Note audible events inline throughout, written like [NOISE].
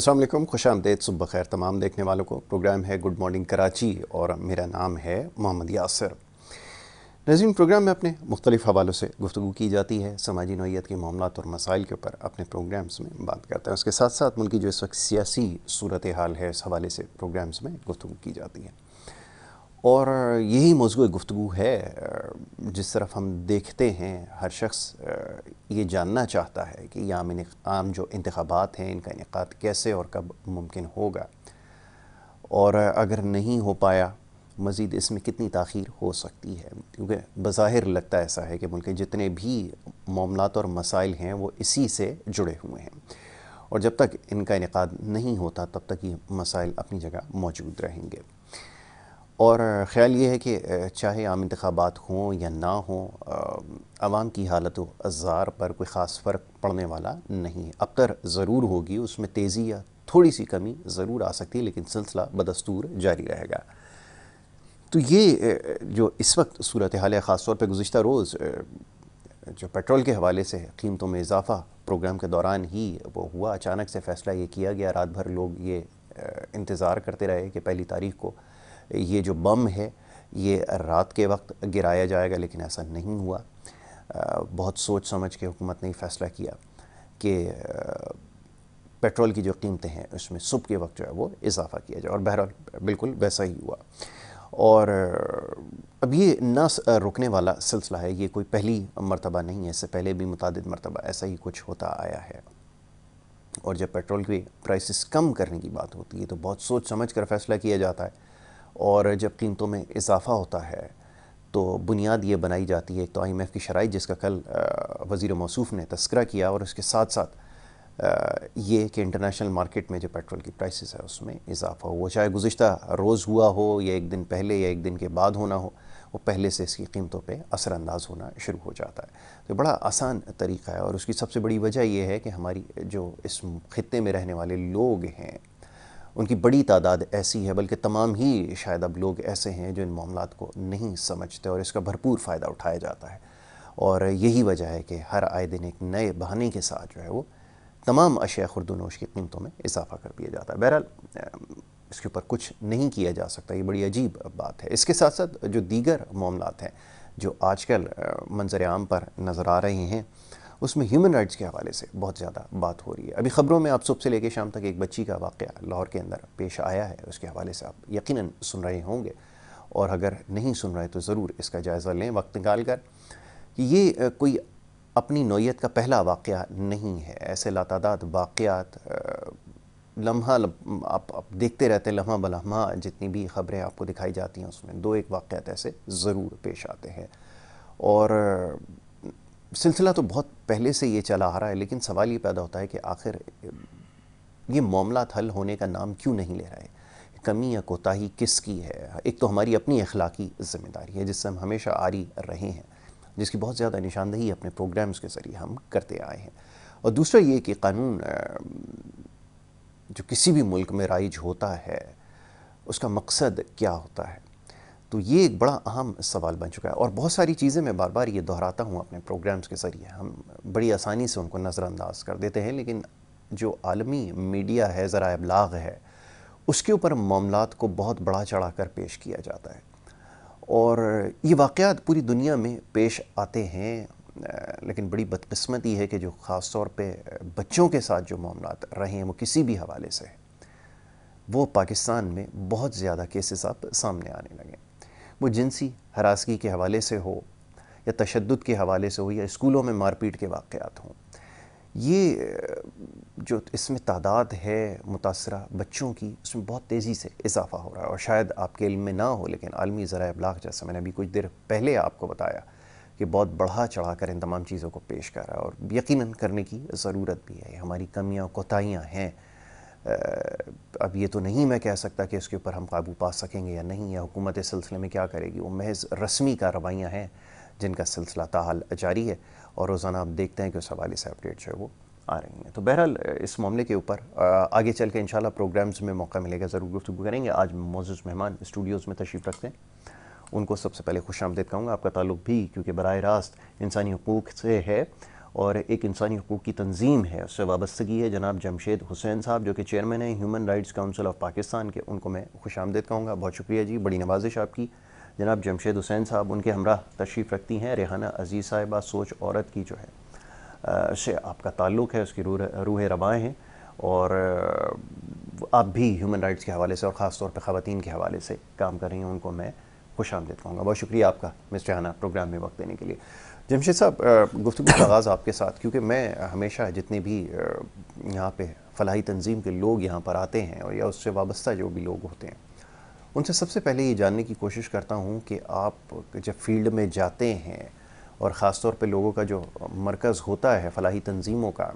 असलम खुश आमदेद सुबह खैर तमाम देखने वालों को प्रोग्राम है गुड मॉर्निंग कराची और मेरा नाम है मोहम्मद यासर नजीन प्रोग्राम में अपने मुख्तलिफ हवालों से गुफ्तु की जाती है समाजी नोयत के मामला और मसाइल के ऊपर अपने प्रोग्राम्स में बात करते हैं उसके साथ साथ मुल्क की जो इस वक्त सियासी सूरत हाल है इस हवाले से प्रोग्राम्स में गुफ्तु की जाती है और यही मौजू गुफ्तु है जिस तरफ हम देखते हैं हर शख्स ये जानना चाहता है कि आम आम जो इंतबात हैं इनका इनका कैसे और कब मुमकिन होगा और अगर नहीं हो पाया मज़ीद इसमें कितनी तखीर हो सकती है क्योंकि बज़ाहिर लगता ऐसा है कि मुल्क के जितने भी मामला और मसाइल हैं वो इसी से जुड़े हुए हैं और जब तक इनका इनका नहीं होता तब तक ये मसाइल अपनी जगह मौजूद रहेंगे और ख्याल ये है कि चाहे आम इंतबात हों या ना हों आवाम की हालत अजार पर कोई ख़ास फ़र्क पड़ने वाला नहीं है अबतर ज़रूर होगी उसमें तेज़ी या थोड़ी सी कमी ज़रूर आ सकती है लेकिन सिलसिला बदस्तूर जारी रहेगा तो ये जो इस वक्त सूरत हाल है ख़ासतौर पर गुज्त रोज़ जो पेट्रोल के हवाले से कीमतों में इजाफ़ा प्रोग्राम के दौरान ही वो हुआ अचानक से फ़ैसला ये किया गया रात भर लोग ये इंतज़ार करते रहे कि पहली तारीख को ये जो बम है ये रात के वक्त गिराया जाएगा लेकिन ऐसा नहीं हुआ बहुत सोच समझ के हुकूमत ने फैसला किया कि पेट्रोल की जो कीमतें हैं उसमें सुबह के वक्त जो है वो इजाफा किया जाए और बहरहाल बिल्कुल वैसा ही हुआ और अब ये न रुकने वाला सिलसिला है ये कोई पहली मरतबा नहीं है इससे पहले भी मुतद मरतबा ऐसा ही कुछ होता आया है और जब पेट्रोल की प्राइसेस कम करने की बात होती है तो बहुत सोच समझ कर फैसला किया जाता है और जब कीमतों में इजाफा होता है तो बुनियाद ये बनाई जाती है एक तो आई एम एफ़ की शराइ जिसका कल वज़ी मौसू ने तस्करा किया और उसके साथ साथ ये कि इंटरनेशनल मार्केट में जो पेट्रोल की प्राइसेस है उसमें इजाफा हो चाहे गुज्त रोज़ हुआ हो या एक दिन पहले या एक दिन के बाद होना हो वो पहले से इसकी कीमतों पे असरानंदाज होना शुरू हो जाता है तो बड़ा आसान तरीका है और उसकी सबसे बड़ी वजह यह है कि हमारी जो इस खत्े में रहने वाले लोग हैं उनकी बड़ी तादाद ऐसी है बल्कि तमाम ही शायद अब लोग ऐसे हैं जो इन मामला को नहीं समझते और इसका भरपूर फ़ायदा उठाया जाता है और यही वजह है कि हर आए दिन एक नए बहाने के साथ जो है वो तमाम अशिया खुरदनोश की कीमतों में इजाफा कर दिया जाता है बहरहाल इसके ऊपर कुछ नहीं किया जा सकता ये बड़ी अजीब बात है इसके साथ साथ जो दीगर मामला हैं जो आजकल मंजर आम पर नज़र आ रहे हैं उसमें ह्यूमन राइट्स के हवाले से बहुत ज़्यादा बात हो रही है अभी ख़बरों में आप सुबह से लेके शाम तक एक बच्ची का वाक़ लाहौर के अंदर पेश आया है उसके हवाले से आप यकीन सुन रहे होंगे और अगर नहीं सुन रहे तो ज़रूर इसका जायज़ा लें वक्त निकाल कर कि ये कोई अपनी नोयत का पहला वाक़ नहीं है ऐसे लातादात वाक़ात लम्हा लब, आप, आप देखते रहते हैं लम्हा बलम्हा जितनी भी ख़बरें आपको दिखाई जाती हैं उसमें दो एक वाक़ ऐसे ज़रूर पेश आते हैं और सिलसिला तो बहुत पहले से ये चला आ रहा है लेकिन सवाल ये पैदा होता है कि आखिर ये मामला हल होने का नाम क्यों नहीं ले रहा है कमी या कोताही किसकी है एक तो हमारी अपनी अखलाकी ज़िम्मेदारी है जिससे हम हमेशा आरी रहे हैं जिसकी बहुत ज़्यादा निशानदही अपने प्रोग्राम्स के ज़रिए हम करते आए हैं और दूसरा ये कि कानून जो किसी भी मुल्क में राइज होता है उसका मकसद क्या होता है तो ये एक बड़ा अहम सवाल बन चुका है और बहुत सारी चीज़ें मैं बार बार ये दोहराता हूँ अपने प्रोग्राम्स के ज़रिए हम बड़ी आसानी से उनको नज़रअंदाज कर देते हैं लेकिन जो आलमी मीडिया है ज़रा अबलाग है उसके ऊपर मामला को बहुत बड़ा चढ़ा कर पेश किया जाता है और ये वाक़ात पूरी दुनिया में पेश आते हैं लेकिन बड़ी बदकस्मती है कि जो ख़ास तौर पर बच्चों के साथ जो मामला रहे हैं वो किसी भी हवाले से वो पाकिस्तान में बहुत ज़्यादा केसेस अब सामने आने लगे वो जिनसी हरासगी के हवाले से हो या तशद के हवाले से हो या स्कूलों में मारपीट के वाक़ात हों ये जो इसमें तादाद है मुतासर बच्चों की उसमें बहुत तेज़ी से इजाफा हो रहा है और शायद आपके इल्म में ना हो लेकिन आलमी ज़रा अबलाग जैसा मैंने अभी कुछ देर पहले आपको बताया कि बहुत बढ़ा चढ़ा कर इन तमाम चीज़ों को पेश कर रहा है और यकीन करने की ज़रूरत भी है हमारी कमियाँ कोताहियाँ हैं अब ये तो नहीं मैं कह सकता कि इसके ऊपर हम काबू पा सकेंगे या नहीं या हुकूमत इस सिलसिले में क्या करेगी वो महज रस्मी कार्रवाइयाँ हैं जिनका सिलसिला ताल जारी है और रोज़ाना आप देखते हैं कि उस हवाले से अपडेट जो है वो आ रही हैं तो बहरहाल इस मामले के ऊपर आगे चल के इन प्रोग्राम्स में मौका मिलेगा ज़रूर गुफ्तु करेंगे आज मौजूद मेहमान स्टूडियोज़ में तशरीफ़ रखते हैं उनको सबसे पहले खुश आमदेद कहूँगा आपका ताल्लुक भी क्योंकि बर रास्त इंसानी हकूक़ से है और एक इंसानी हकूक़ की तंजीम है उससे वाबस्तगी है जनाब जमशेद हुसैन साहब जो कि चेयरमैन हैं human rights council of Pakistan के उनको मैं खुश आमदेद कहूँगा बहुत शुक्रिया जी बड़ी नवाजिश आपकी जनाब जमशेद हुसैन साहब उनके हमरा तशरीफ़ रखती हैं रेहाना अजीज़ साहिबा सोच औरत की जो है से आपका ताल्लुक़ है उसकी रूह रूह रवाएँ हैं और आप भी ह्यूमन राइट्स के हवाले से और ख़ास तौर पर ख़वान के हवाले से काम कर रही हैं उनको मैं खुश आमदेद कहूँगा बहुत शुक्रिया आपका मिस रेहाना प्रोग्राम में वक्त देने के लिए जमशेद साहब गुफ्तु का आगाज़ आपके साथ क्योंकि मैं हमेशा जितने भी यहाँ पे फलाही तंजीम के लोग यहाँ पर आते हैं और या उससे वाबस्ता जो भी लोग होते हैं उनसे सबसे पहले ये जानने की कोशिश करता हूँ कि आप जब फील्ड में जाते हैं और ख़ास तौर पे लोगों का जो मरकज़ होता है फलाही तंजीमों का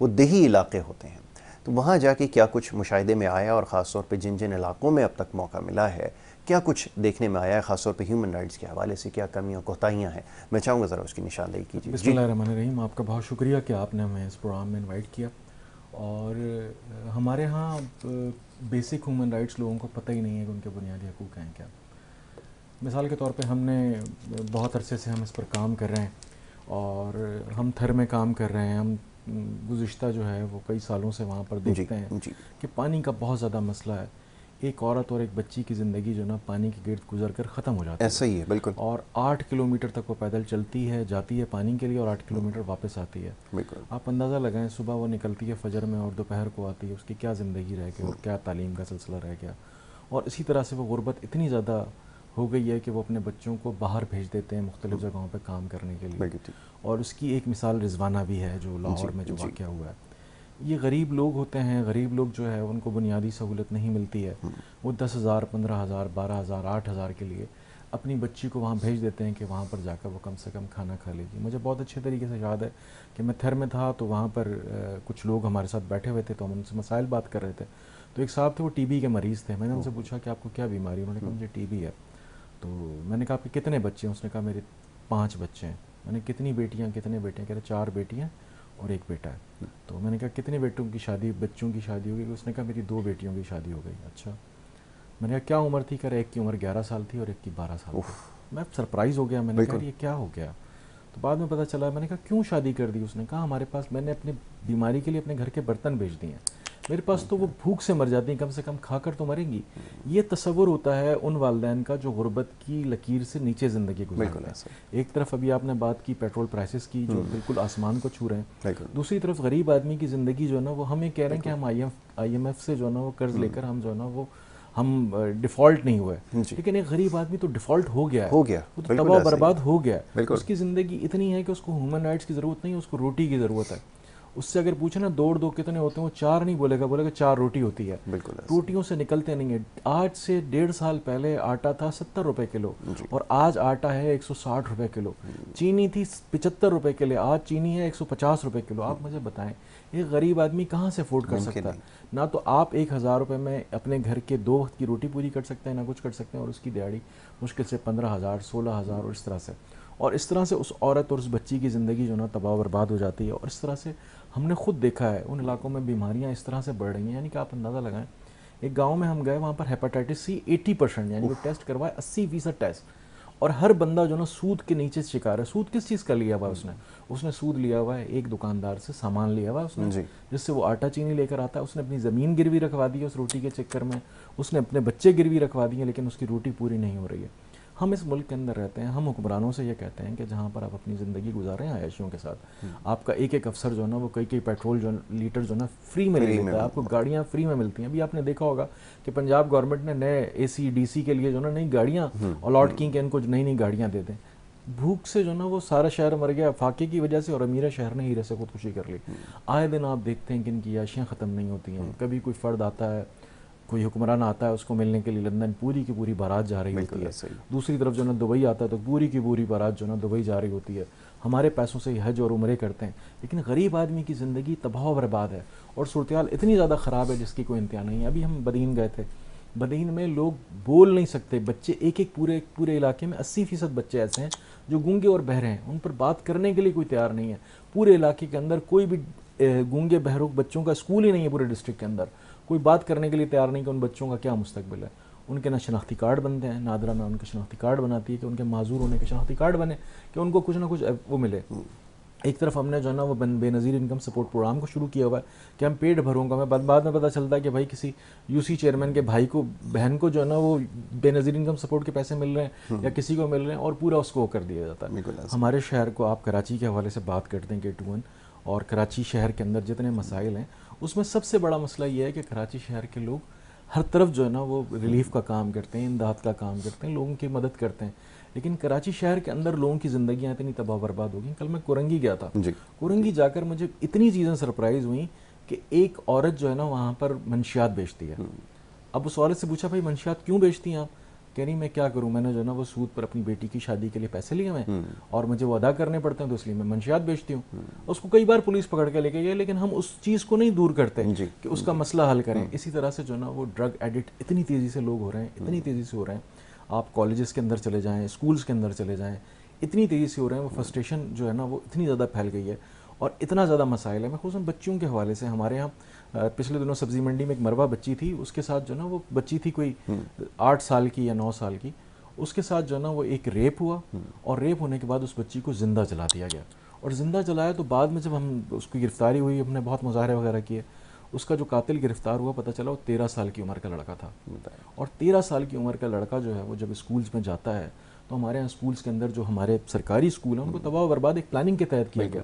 वो दही इलाके होते हैं तो वहाँ जाके क्या कुछ मुशाहे में आया और ख़ास तौर पर जिन जिन इलाक़ों में अब तक मौका मिला है क्या कुछ देखने में आया है खासतौर पर ह्यूमन राइट्स के हवाले से क्या कमियाँ कोताहियाँ हैं मैं चाहूँगा ज़रा उसकी निशानदेही कीजिए रहीम आपका बहुत शुक्रिया कि आपने हमें इस प्रोग्राम में इनवाइट किया और हमारे यहाँ बेसिक ह्यूमन राइट्स लोगों को पता ही नहीं है कि उनके बुनियादी हकूक़ हैं क्या मिसाल के तौर पर हमने बहुत अरसे से हम इस पर काम कर रहे हैं और हम थर में काम कर रहे हैं हम गुज्त जो है वो कई सालों से वहाँ पर देखते हैं कि पानी का बहुत ज़्यादा मसला है एक औरत और एक बच्ची की ज़िंदगी जो ना पानी के गिर्द गुजर कर ख़त्म हो जाती है ऐसा ही है बिल्कुल और आठ किलोमीटर तक वो पैदल चलती है जाती है पानी के लिए और आठ किलोमीटर वापस आती है बिल्कुल आप अंदाज़ा लगाएं सुबह वो निकलती है फजर में और दोपहर को आती है उसकी क्या ज़िंदगी रह गई और क्या तालीम का सिलसिला रह गया और इसी तरह से वो गुर्बत इतनी ज़्यादा हो गई है कि वो अपने बच्चों को बाहर भेज देते हैं मुख्तलिफ़ जगहों पर काम करने के लिए और उसकी एक मिसाल रिजवाना भी है जो लाहौर में जो वाक़ हुआ है ये गरीब लोग होते हैं गरीब लोग जो है उनको बुनियादी सहूलत नहीं मिलती है हम्म। वो दस हज़ार पंद्रह हज़ार बारह हज़ार आठ हज़ार के लिए अपनी बच्ची को वहाँ भेज देते हैं कि वहाँ पर जाकर वो कम से कम खाना खा लीजिए मुझे बहुत अच्छे तरीके से याद है कि मैं थर में था तो वहाँ पर कुछ लोग हमारे साथ बैठे हुए थे तो हम उनसे मसाइल बात कर रहे थे तो एक साहब थे वो टीबी के मरीज़ थे मैंने उनसे पूछा कि आपको क्या बीमारी उन्होंने कहा हम्म। मुझे टीबी है तो मैंने कहा कि कितने बच्चे हैं उसने कहा मेरे पाँच बच्चे हैं मैंने कितनी बेटियाँ कितने बेटे हैं कह रहे चार बेटियाँ और एक बेटा है तो मैंने कहा कितने बेटों की शादी बच्चों की शादी हो गई उसने कहा मेरी दो बेटियों की शादी हो गई अच्छा मैंने कहा क्या उम्र थी कर एक की उम्र ग्यारह साल थी और एक की बारह साल थी मैं सरप्राइज़ हो गया मैंने कहा ये क्या हो गया तो बाद में पता चला मैंने कहा क्यों शादी कर दी उसने कहा हमारे पास मैंने अपने बीमारी के लिए अपने घर के बर्तन भेज दिए मेरे पास तो वो भूख से मर जाती हैं कम से कम खा कर तो मरेंगी ये तस्वर होता है उन वालदेन का जो गुर्बत की लकीर से नीचे ज़िंदगी गुजर है एक तरफ अभी आपने बात की पेट्रोल प्राइसेस की जो हम्म। बिल्कुल आसमान को छू रहे हैं दूसरी तरफ गरीब आदमी की ज़िंदगी जो है ना वो हमें कह रहे हैं कि हम आई एम से जो है ना वो कर्ज़ हम्म। लेकर हम जो है ना वो हम डिफॉल्ट नहीं हुए लेकिन एक गरीब आदमी तो डिफॉल्ट हो गया है हो गया वो तो तबाह बर्बाद हो गया उसकी ज़िंदगी इतनी है कि उसको ह्यूमन राइट्स की ज़रूरत नहीं है उसको रोटी की ज़रूरत है उससे अगर पूछे ना दौड़ दो कितने होते हैं वो चार नहीं बोलेगा बोलेगा चार रोटी होती है बिल्कुल रोटियों से निकलते नहीं है आज से डेढ़ साल पहले आटा था सत्तर रुपये किलो और आज आटा है एक सौ साठ रुपये किलो चीनी थी पिचहत्तर रुपये किलो आज चीनी है एक सौ पचास रुपये किलो आप मुझे बताएं एक गरीब आदमी कहाँ से अफोर्ड कर सकता है ना तो आप एक हज़ार रुपये में अपने घर के दो वक्त की रोटी पूरी कर सकते हैं ना कुछ कर सकते हैं और उसकी दिहाड़ी मुश्किल से पंद्रह हज़ार सोलह हज़ार और इस तरह से और इस तरह से उस औरत और उस बच्ची की ज़िंदगी जो ना तबाह बर्बाद हो जाती है और इस तरह से हमने खुद देखा है उन इलाकों में बीमारियाँ इस तरह से बढ़ रही हैं यानी कि आप अंदाज़ा लगाएं एक गाँव में हम गए वहाँ पर हेपाटाइटिस सी एटी परसेंट यानी वो टेस्ट करवाए अस्सी फीसद टेस्ट और हर बंदा जो ना सूद के नीचे शिकार है सूद किस चीज़ का लिया हुआ है उसने उसने सूद लिया हुआ है एक दुकानदार से सामान लिया हुआ है उसने जिससे वो आटा चीनी लेकर आता है उसने अपनी ज़मीन गिरवी रखवा दी है उस रोटी के चक्कर में उसने अपने बच्चे गिरवी रखवा दिए लेकिन उसकी रोटी पूरी नहीं हो रही है हम इस मुल्क के अंदर रहते हैं हम हुक्मरानों से ये कहते हैं कि जहाँ पर आप अपनी ज़िंदगी गुजारें आयशियों के साथ हम्म। आपका एक एक अफसर जो है ना वो कई कई पेट्रोल जो लीटर जो है ना फ्री में मिलता है आपको गाड़ियाँ फ्री में मिलती हैं अभी आपने देखा होगा कि पंजाब गवर्नमेंट ने नए ए सी के लिए जो ना नई गाड़ियाँ हम्म, अलॉट हम्म। की कि इनको नई नई गाड़ियाँ दे दें भूख से जो ना वो सारा शहर मर गया फाके की वजह से और अमीरा शहर ने हीरे से खुदकुशी कर ली आए दिन आप देखते हैं कि इनकी याशियाँ ख़त्म नहीं होती हैं कभी कोई फ़र्द आता है कोई हुक्मरान आता है उसको मिलने के लिए लंदन पूरी की पूरी बारात जा रही होती है दूसरी तरफ जो ना दुबई आता है तो पूरी की पूरी बारात जो ना दुबई जा रही होती है हमारे पैसों से हज और उम्रे करते हैं लेकिन गरीब आदमी की ज़िंदगी तबाह बर्बाद है और सूरत इतनी ज़्यादा ख़राब है जिसकी कोई इंतहा नहीं है अभी हम बदीन गए थे बदीन में लोग बोल नहीं सकते बच्चे एक एक पूरे पूरे इलाके में अस्सी फ़ीसद बच्चे ऐसे हैं जो गूंगे और बहरे हैं उन पर बात करने के लिए कोई तैयार नहीं है पूरे इलाके के अंदर कोई भी गूंगे बहरों बच्चों का स्कूल ही नहीं है पूरे डिस्ट्रिक्ट के अंदर कोई बात करने के लिए तैयार नहीं कि उन बच्चों का क्या मुस्तबिल है उनके ना शनाख्ती कार्ड बनते हैं नादरा ना उनके शनाख्ती कार्ड बनाती है कि उनके माजूर होने के शनाख्ती कार्ड बने कि उनको कुछ ना कुछ वो मिले एक तरफ हमने जो है ना वो बेनज़ीर इनकम सपोर्ट प्रोग्राम को शुरू किया हुआ है कि हम पेट भरूंगा हमें बाद बाद में पता चलता है कि भाई किसी यूसी चेयरमैन के भाई को बहन को जो है ना वो बेनज़ीर इनकम सपोर्ट के पैसे मिल रहे हैं या किसी को मिल रहे हैं और पूरा उसको कर दिया जाता है हमारे शहर को आप कराची के हवाले से बात करते हैं के टू वन और कराची शहर के अंदर जितने मसाइल हैं उसमें सबसे बड़ा मसला ये है कि कराची शहर के लोग हर तरफ जो है ना वो रिलीफ का काम करते हैं इमदाद का काम करते हैं लोगों की मदद करते हैं लेकिन कराची शहर के अंदर लोगों की ज़िंदगियाँ इतनी तबाह बर्बाद हो गई कल मैं कुरंगी गया था कुरंगी जाकर मुझे इतनी चीज़ें सरप्राइज़ हुई कि एक औरत जो है ना वहाँ पर मनशियात बेचती है हम्म। अब उस औरत से पूछा भाई मनशियात क्यों बेचती हैं आप कह रही मैं क्या करूं मैंने जो ना वो सूद पर अपनी बेटी की शादी के लिए पैसे लिए हुए हैं हम्म। और मुझे वो अदा करने पड़ते हैं तो इसलिए मैं मंशियात बेचती हूँ हम्म। उसको कई बार पुलिस पकड़ के लेके गई लेकिन हम उस चीज़ को नहीं दूर करते कि उसका मसला हल करें हम्म। इसी तरह से जो ना वो ड्रग एडिक्ट इतनी तेज़ी से लोग हो रहे हैं इतनी तेज़ी से हो रहे हैं आप कॉलेजेस के अंदर चले जाएँ स्कूल्स के अंदर चले जाएँ इतनी तेज़ी से हो रहे हैं वो फ्रस्ट्रेशन जो है ना वो इतनी ज़्यादा फैल गई है और इतना ज़्यादा मसाइल है मैं खूस बच्चियों के हवाले से हमारे यहाँ पिछले दिनों सब्ज़ी मंडी में एक मरवा बच्ची थी उसके साथ जो ना वो बच्ची थी कोई हम्म। आठ साल की या नौ साल की उसके साथ जो ना वो एक रेप हुआ हम्म। और रेप होने के बाद उस बच्ची को ज़िंदा जला दिया गया और ज़िंदा जलाया तो बाद में जब हम उसकी गिरफ्तारी हुई हमने बहुत मुजाहरे वगैरह किए उसका जो कातिल गिरफ्तार हुआ पता चला वो तेरह साल की उम्र का लड़का था और तेरह साल की उम्र का लड़का जो है वो जब स्कूल्स में जाता है तो हमारे यहाँ स्कूल्स के अंदर जो हमारे सरकारी स्कूल हैं उनको हम्म। तबाह बर्बाद एक प्लानिंग के तहत किया गया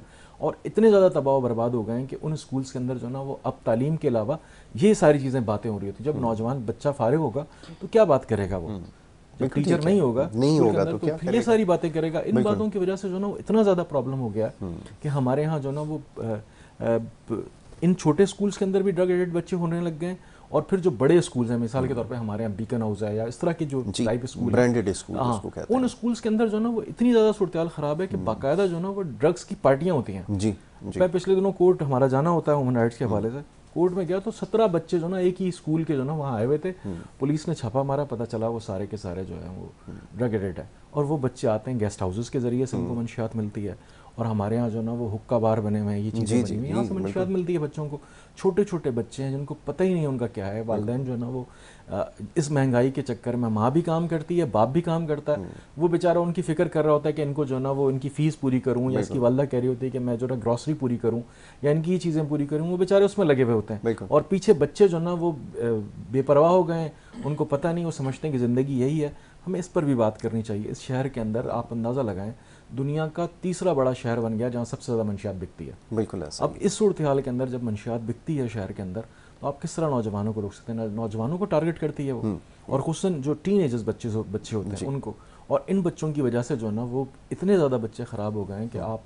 और इतने ज़्यादा तबाव बर्बाद हो गए हैं कि उन स्कूल्स के अंदर जो ना वो अब तालीम के अलावा ये सारी चीज़ें बातें हो रही होती जब हम्म। नौजवान बच्चा फारिग होगा तो क्या बात करेगा वो हम्म। जब टीचर नहीं होगा नहीं होगा तो, तो, क्या फिर ये सारी बातें करेगा इन बातों की वजह से जो ना वो इतना ज़्यादा प्रॉब्लम हो गया हम्म। कि हमारे यहाँ जो ना वो इन छोटे स्कूल्स के अंदर भी ड्रग एडेड बच्चे होने लग गए और फिर जो बड़े स्कूल हैं मिसाल के हम्म। तौर पे हमारे यहाँ बीकन हाउस है या इस तरह के जो टाइप स्कूल ब्रांडेड स्कूल उन स्कूल्स के अंदर जो ना वो इतनी ज़्यादा सूरत ख़राब है कि हम्म। बाकायदा जो ना वो ड्रग्स की पार्टियाँ होती हैं जी मैं पिछले दिनों कोर्ट हमारा जाना होता है वुमन राइट्स के हम्म। हवाले से कोर्ट में गया तो सत्रह बच्चे जो ना एक ही स्कूल के जो ना वहाँ आए हुए थे पुलिस ने छापा मारा पता चला वो सारे के सारे जो है वो ड्रग एडेड है और वो बच्चे आते हैं गेस्ट हाउसेज के जरिए से उनको मनशियात मिलती है और हमारे यहाँ जो ना वो हुक्का बार बने हुए हैं ये चीज़ें बनी हुई यहाँ से मंशियात मिलती है बच्चों को छोटे छोटे बच्चे हैं जिनको पता ही नहीं उनका क्या है वालदे जो है ना वो इस महंगाई के चक्कर में माँ भी काम करती है बाप भी काम करता है हम्म। वो बेचारा उनकी फिक्र कर रहा होता है कि इनको जो है ना वो इनकी फ़ीस पूरी करूँ या इसकी वालदा कह रही होती है कि मैं जो ना ग्रॉसरी पूरी करूँ या इनकी ये चीज़ें पूरी करूँ वो बेचारे उसमें लगे हुए होते हैं और पीछे बच्चे जो ना वो बेपरवाह हो गए उनको पता नहीं वो समझते हैं कि ज़िंदगी यही है हमें इस पर भी बात करनी चाहिए इस शहर के अंदर आप अंदाज़ा लगाएं दुनिया का तीसरा बड़ा शहर बन गया जहाँ सबसे ज़्यादा मनशियात बिकती है बिल्कुल ऐसा अब इस सूरत हाल के अंदर जब मनशियात बिकती है शहर के अंदर तो आप किस तरह नौजवानों को रोक सकते हैं नौजवानों को टारगेट करती है वो हम्म। और खूसन जो टीन एजर्स बच्चे बच्चे होते हैं उनको और इन बच्चों की वजह से जो है ना वो इतने ज़्यादा बच्चे ख़राब हो गए हैं कि हम्म। आप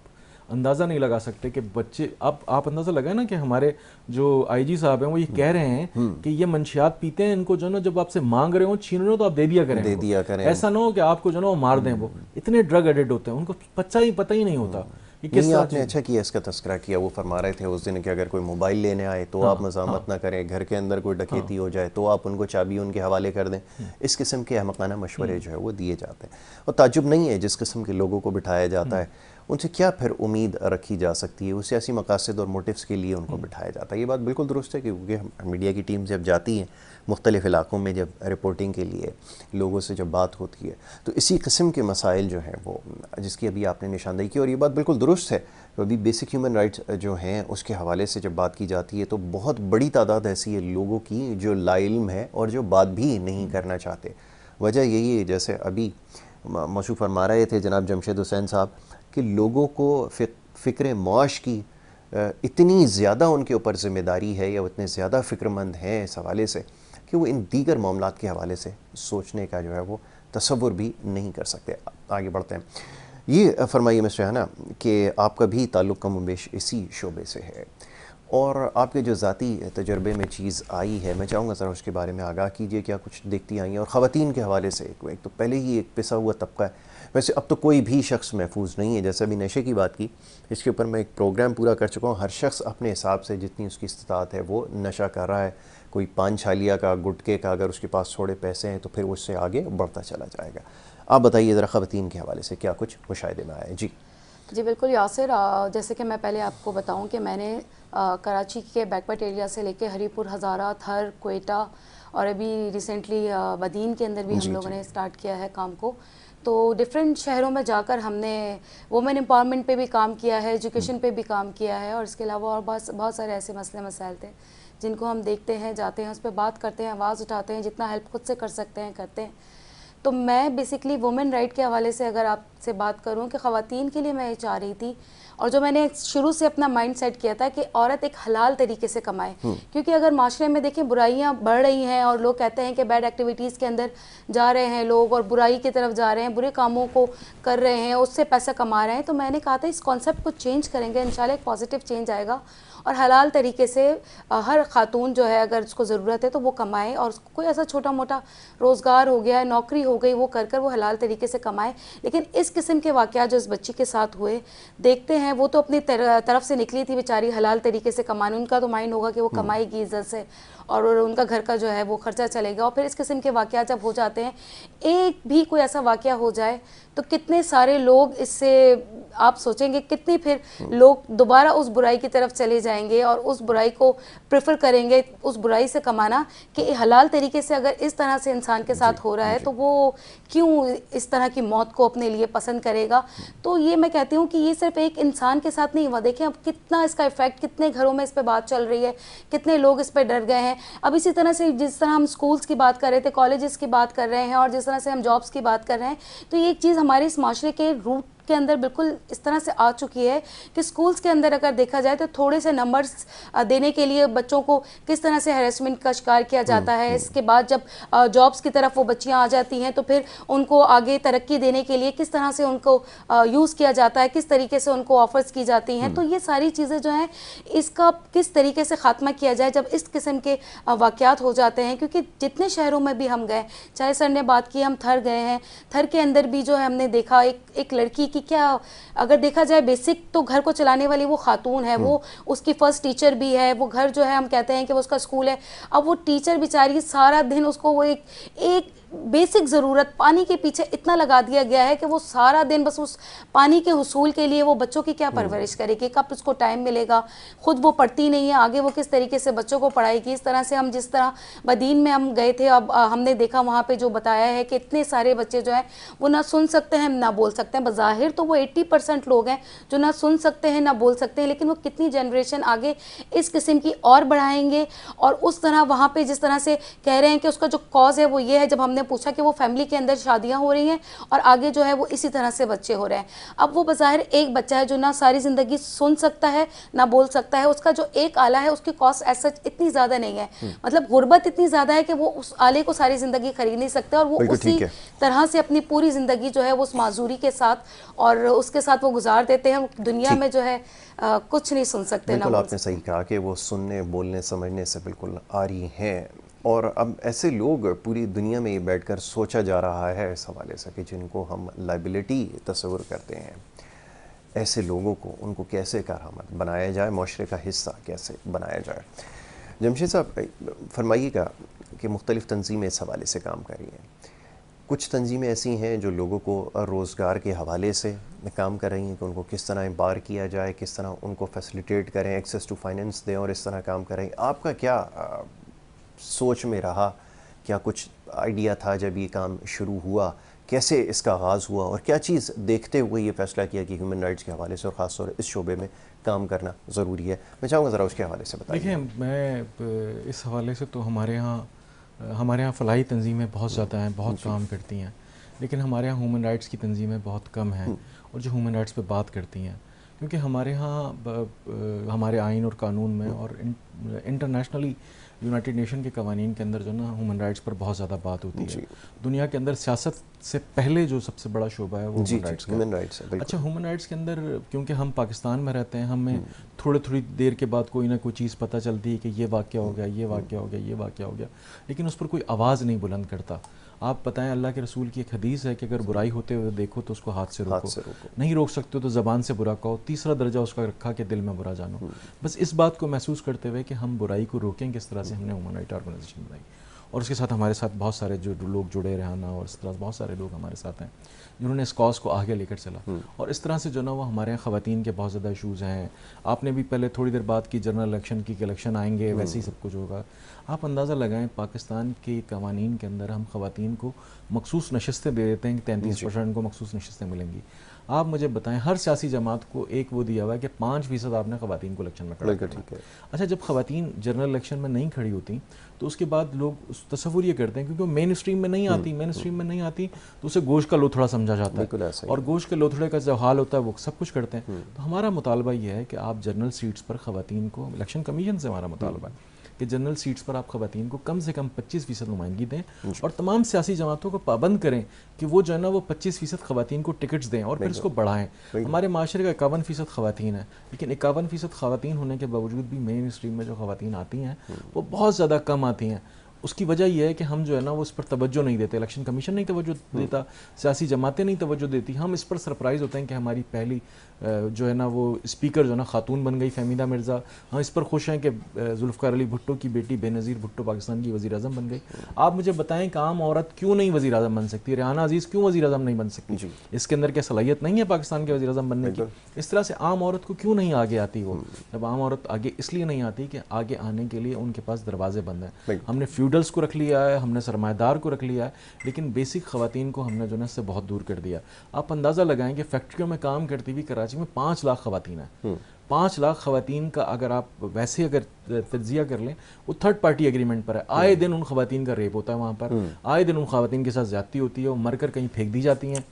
अंदाज़ा नहीं लगा सकते कि बच्चे आप आप अंदाज़ा लगाए ना कि हमारे जो आईजी साहब हैं वो ये कह रहे हैं हम्म। कि ये मंशियात पीते हैं इनको जो ना जब आपसे मांग रहे हो छीन रहे हो तो आप दे दिया करें दे दिया करें ऐसा ना हो कि आपको जो ना वो मार दें वो हम्म। इतने ड्रग एडिक्ट होते हैं उनको पच्चा ही पता ही नहीं होता हम्म। नहीं आपने अच्छा किया इसका तस्करा किया वो फरमा रहे थे उस दिन कि अगर कोई मोबाइल लेने आए तो हाँ, आप मजामत हाँ, ना करें घर के अंदर कोई डकैती हाँ, हो जाए तो आप उनको चाबी उनके हवाले कर दें इस किस्म के अहमकाना मशवरे जो है वो दिए जाते हैं और ताजुब नहीं है जिस किस्म के लोगों को बिठाया जाता है उनसे क्या फिर उम्मीद रखी जा सकती है वो सियासी मकासद और मोटिवस के लिए उनको हम्म। बिठाया जाता है ये बात बिल्कुल दुरुस्त है क्योंकि मीडिया की टीम जब जाती हैं मुख्तलिफ़ इलाक़ों में जब रिपोर्टिंग के लिए लोगों से जब बात होती है तो इसी कस्म के मसाइल जो हैं वो जिसकी अभी आपने निशानदेही की और ये बात बिल्कुल दुरुस्त है तो अभी बेसिक ह्यूमन राइट्स जो हैं उसके हवाले से जब बात की जाती है तो बहुत बड़ी तादाद ऐसी है लोगों की जो लाइल्म है और जो बात भी नहीं हम्म। करना चाहते वजह यही है जैसे अभी मौसू फरमा रहे थे जनाब जमशेद हुसैन साहब कि लोगों को फ़िक्र मुआश की इतनी ज़्यादा उनके ऊपर ज़िम्मेदारी है या उतने ज़्यादा फ़िक्रमंद हैं इस हवाले से कि वो इन दीगर मामला के हवाले से सोचने का जो है वो तस्वुर भी नहीं कर सकते आगे बढ़ते हैं ये फरमाइए मिस ना कि आपका भी ताल्लुक़ कम उमेश इसी शोबे से है और आपके जो ज़ाती तजर्बे में चीज़ आई है मैं चाहूँगा सर उसके बारे में आगाह कीजिए क्या कुछ देखती आई हैं और ख़वान के हवाले से एक तो पहले ही एक पिसा हुआ तबका है वैसे अब तो कोई भी शख्स महफूज नहीं है जैसे अभी नशे की बात की इसके ऊपर मैं एक प्रोग्राम पूरा कर चुका हूँ हर शख्स अपने हिसाब से जितनी उसकी इस्तात है वो नशा कर रहा है कोई पान छालिया का गुटके का अगर उसके पास थोड़े पैसे हैं तो फिर उससे आगे बढ़ता चला जाएगा आप बताइए ज़रा ख़वान के हवाले से क्या कुछ मुशाहे में आया जी जी बिल्कुल यासिर जैसे कि मैं पहले आपको बताऊं कि मैंने आ, कराची के बैकवर्ड एरिया से लेके हरीपुर हज़ारा थर कोयटा और अभी रिसेंटली बदीन के अंदर भी हम लोगों ने स्टार्ट किया है काम को तो डिफरेंट शहरों में जाकर हमने वुमेन एम्पावरमेंट पे भी काम किया है एजुकेशन पे भी काम किया है और इसके अलावा और बहुत बहुत सारे ऐसे मसले मसाइल थे जिनको हम देखते हैं जाते हैं उस पर बात करते हैं आवाज़ उठाते हैं जितना हेल्प खुद से कर सकते हैं करते हैं तो मैं बेसिकली वुमेन राइट के हवाले से अगर आपसे बात करूँ कि ख़वातीन के लिए मैं ये चाह रही थी और जो मैंने शुरू से अपना माइंड सेट किया था कि औरत एक हलाल तरीके से कमाए हम्म। क्योंकि अगर माशरे में देखें बुराइयाँ बढ़ रही हैं और लोग कहते हैं कि बैड एक्टिविटीज़ के अंदर जा रहे हैं लोग और बुराई की तरफ जा रहे हैं बुरे कामों को कर रहे हैं उससे पैसा कमा रहे हैं तो मैंने कहा था इस कॉन्सेप्ट को चेंज करेंगे इन एक पॉजिटिव चेंज आएगा और हलाल तरीके से हर खातून जो है अगर उसको ज़रूरत है तो वो कमाए और कोई ऐसा छोटा मोटा रोज़गार हो गया नौकरी हो गई वो कर कर वो हलाल तरीके से कमाए लेकिन इस किस्म के वाक़ जो इस बच्ची के साथ हुए देखते हैं वो तो अपनी तरफ से निकली थी बेचारी हलाल तरीके से कमाने उनका तो माइंड होगा कि वो हम्म। कमाएगी इज्जत से और उनका घर का जो है वो खर्चा चलेगा और फिर इस किस्म के वाक़ जब हो जाते हैं एक भी कोई ऐसा वाक़ हो जाए तो कितने सारे लोग इससे आप सोचेंगे कितनी फिर लोग दोबारा उस बुराई की तरफ चले जाएंगे और उस बुराई को प्रेफर करेंगे उस बुराई से कमाना कि हलाल तरीके से अगर इस तरह से इंसान के साथ हो रहा है तो वो क्यों इस तरह की मौत को अपने लिए पसंद करेगा तो ये मैं कहती हूँ कि ये सिर्फ एक इंसान के साथ नहीं हुआ देखें अब कितना इसका इफेक्ट कितने घरों में इस पर बात चल रही है कितने लोग इस पर डर गए हैं हैं अब इसी तरह से जिस तरह हम स्कूल्स की बात कर रहे थे कॉलेजेस की बात कर रहे हैं और जिस तरह से हम जॉब्स की बात कर रहे हैं तो ये एक चीज़ हमारे इस माशरे के रूट के अंदर बिल्कुल इस तरह से आ चुकी है कि स्कूल्स के अंदर अगर देखा जाए तो थोड़े से नंबर्स देने के लिए बच्चों को किस तरह से हेरासमेंट का शिकार किया हम्म, जाता है हम्म। इसके बाद जब जॉब्स की तरफ वो बच्चियाँ आ जाती हैं तो फिर उनको आगे तरक्की देने के लिए किस तरह से उनको यूज़ किया जाता है किस तरीके से उनको ऑफर्स की जाती हैं हम्म। तो ये सारी चीज़ें जो हैं इसका किस तरीके से ख़ात्मा किया जाए जब इस किस्म के वाक़ात हो जाते हैं क्योंकि जितने शहरों में भी हम गए चाहे सर ने बात की हम थर गए हैं थर के अंदर भी जो है हमने देखा एक एक लड़की कि क्या अगर देखा जाए बेसिक तो घर को चलाने वाली वो खातून है वो हम्म। उसकी फर्स्ट टीचर भी है वो घर जो है हम कहते हैं कि वो उसका स्कूल है अब वो टीचर बेचारी सारा दिन उसको वो एक एक बेसिक ज़रूरत पानी के पीछे इतना लगा दिया गया है कि वो सारा दिन बस उस पानी के हसूल के लिए वो बच्चों की क्या परवरिश हम्म। करेगी कब उसको टाइम मिलेगा ख़ुद वो पढ़ती नहीं है आगे वो किस तरीके से बच्चों को पढ़ाएगी इस तरह से हम जिस तरह बदीन में हम गए थे अब हमने देखा वहाँ पर जो बताया है कि इतने सारे बच्चे जो हैं वो ना सुन सकते हैं ना बोल सकते हैं बाहिर तो वो एट्टी लोग हैं जो ना सुन सकते हैं ना बोल सकते हैं लेकिन वो कितनी जनरेशन आगे इस किस्म की और बढ़ाएंगे और उस तरह वहाँ पर जिस तरह से कह रहे हैं कि उसका जो कॉज है वो ये है जब हमने ने पूछा कि वो फैमिली के अंदर शादियाँ हो रही हैं और आगे जो है वो इसी तरह से बच्चे हो रहे हैं अब वो बाहिर एक बच्चा है जो ना सारी ज़िंदगी सुन सकता है ना बोल सकता है उसका जो एक आला है उसकी कॉस्ट ऐसा इतनी ज़्यादा नहीं है हम्म। मतलब गुर्बत इतनी ज़्यादा है कि वो उस आले को सारी ज़िंदगी खरीद नहीं सकते और वो उसी तरह से अपनी पूरी ज़िंदगी जो है वो उस माजूरी के साथ और उसके साथ वो गुजार देते हैं दुनिया में जो है आ, कुछ नहीं सुन सकते बिल्कुल आपने सही कहा कि वो सुनने बोलने समझने से बिल्कुल आ रही हैं और अब ऐसे लोग पूरी दुनिया में ये कर सोचा जा रहा है इस हवाले से कि जिनको हम लाइबिलिटी तस्वर करते हैं ऐसे लोगों को उनको कैसे कारामद बनाया जाए माशरे का हिस्सा कैसे बनाया जाए जमशेद साहब फरमाइएगा कि मुख्तलिफ़ तंजीमें इस हवाले से काम कर रही हैं कुछ तंजीमें ऐसी हैं जो लोगों को रोज़गार के हवाले से काम कर रही हैं कि उनको किस तरह एम्पावर किया जाए किस तरह उनको फैसिलिटेट करें एक्सेस टू फाइनेंस दें और इस तरह काम करें आपका क्या सोच में रहा क्या कुछ आइडिया था जब ये काम शुरू हुआ कैसे इसका आगाज़ हुआ और क्या चीज़ देखते हुए ये फैसला किया कि ह्यूमन राइट्स के हवाले से और ख़ासतौर इस शोबे में काम करना ज़रूरी है मैं चाहूँगा ज़रा उसके हवाले से बताइए देखिए मैं इस हवाले से तो हमारे यहाँ हमारे यहाँ फ़लाही तंजीमें बहुत ज़्यादा हैं बहुत काम करती हैं लेकिन हमारे यहाँ ह्यूमन राइट्स की तंजीमें बहुत कम हैं हम्म। और जो ह्यूमन राइट्स पर बात करती हैं क्योंकि हमारे यहाँ हमारे आइन और कानून में हम्म। और इंटरनेशनली यूनाइटेड नेशन के कवानीन के अंदर जो ना ह्यूमन राइट्स पर बहुत ज़्यादा बात होती है दुनिया के अंदर सियासत से पहले जो सबसे बड़ा शोबा है वो ह्यूमन राइट्स ह्यूमन राइट्स है अच्छा ह्यूमन राइट्स के अंदर क्योंकि हम पाकिस्तान में रहते हैं हमें हम्म। थोड़ी थोड़ी देर के बाद कोई ना कोई चीज़ पता चलती है कि ये वाक्य हो गया ये हम्म। वाक्य हो गया ये वाक्य हो गया लेकिन उस पर कोई आवाज़ नहीं बुलंद करता आप बताएं अल्लाह के रसूल की एक हदीस है कि अगर बुराई होते हुए देखो तो उसको हाथ से रोको, हाथ से रोको। नहीं रोक सकते तो ज़बान से बुरा कहो तीसरा दर्जा उसका रखा कि दिल में बुरा जानो हम्म। बस इस बात को महसूस करते हुए कि हम बुराई को रोकें किस तरह से हमने ह्यूमन राइट ऑर्गेनाइजेशन बनाई और उसके साथ हमारे साथ बहुत सारे जो लोग जुड़े रहना और इस तरह बहुत सारे लोग हमारे साथ हैं जिन्होंने इस कॉज को आगे लेकर चला हम्म। और इस तरह से जो ना वो हमारे यहाँ ख़वान के बहुत ज़्यादा इशूज़ हैं आपने भी पहले थोड़ी देर बाद की जनरल इलेक्शन की इलेक्शन आएंगे हम्म। वैसे ही सब कुछ होगा आप अंदाज़ा लगाएं पाकिस्तान के कवानीन के अंदर हम खातन को मखसूस नशस्तें दे देते हैं कि तैंतीस परसेंट को मखसूस नशस्तें मिलेंगी आप मुझे बताएं हर सियासी जमात को एक वो दिया हुआ है कि पाँच फीसद आपने खातन को इलेक्शन में खड़ा ठीक है अच्छा जब खातन जनरल इलेक्शन में नहीं खड़ी होती तो उसके बाद लोग उस ये करते हैं क्योंकि वो मेन स्ट्रीम में नहीं आती मेन स्ट्रीम हम्म। में नहीं आती तो उसे गोश का लोथड़ा समझा जाता है और गोश के लोथड़े का जो हाल होता है वो सब कुछ करते हैं हम्म। तो हमारा मुतालबा यह है कि आप जनरल सीट्स पर खातन को इलेक्शन कमीशन से हमारा मुतालबा है कि जनरल सीट्स पर आप खातन को कम से कम पच्चीस फीसद नुमाइंदगी दें और तमाम सियासी जमातों को पाबंद करें कि वो जो है ना वो पच्चीस फीसद खवतान को टिकट्स दें और फिर इसको बढ़ाएं हमारे माशरे का इक्यावन फीसद खवतान है लेकिन इक्यावन फीसद खवतान होने के बावजूद भी मेन स्ट्रीम में जो खवतान आती हैं हम्म। वो बहुत ज़्यादा कम आती हैं उसकी वजह यह है कि हम जो है ना वो इस पर तवज्जो नहीं देते इलेक्शन कमीशन नहीं तवज्जो हम्म। देता सियासी जमातें नहीं तवज्जो देती हम इस पर सरप्राइज़ होते हैं कि हमारी पहली जो है ना वो स्पीकर जो है ना खातून बन गई फहमीदा मिर्ज़ा हाँ इस पर खुश हैं कि जुल्फ़ार अली भुट्टो की बेटी बेनज़ीर भुट्टो पाकिस्तान की वजी अजम बन गई आप मुझे बताएं कि आम औरत क्यों नहीं वजी अजम बन सकती रिहाना अजीज़ क्यों वजी अजम नहीं बन सकती इसके अंदर क्या सलाहियत नहीं है पाकिस्तान के वजी अजम बनने की इस तरह से आम औरत को क्यों नहीं आगे आती वो हम्म। जब आम औरत आगे इसलिए नहीं आती कि आगे आने के लिए उनके पास दरवाजे बंद हैं हमने फ्यूडल्स को रख लिया है हमने सरमादार को रख लिया है लेकिन बेसिक खुवान को हमने जो है इससे बहुत दूर कर दिया आप अंदाज़ा लगाएं कि फैक्ट्रियों में काम करती हुई करा कराची में पाँच लाख खवतिन हैं हम्म। पाँच लाख खवतिन का अगर आप वैसे अगर तजिया कर लें वो थर्ड पार्टी एग्रीमेंट पर है आए हम्म। दिन उन खवतिन का रेप होता है वहाँ पर हम्म। आए दिन उन खवतिन के साथ ज्यादती होती है वो मरकर कहीं फेंक दी जाती हैं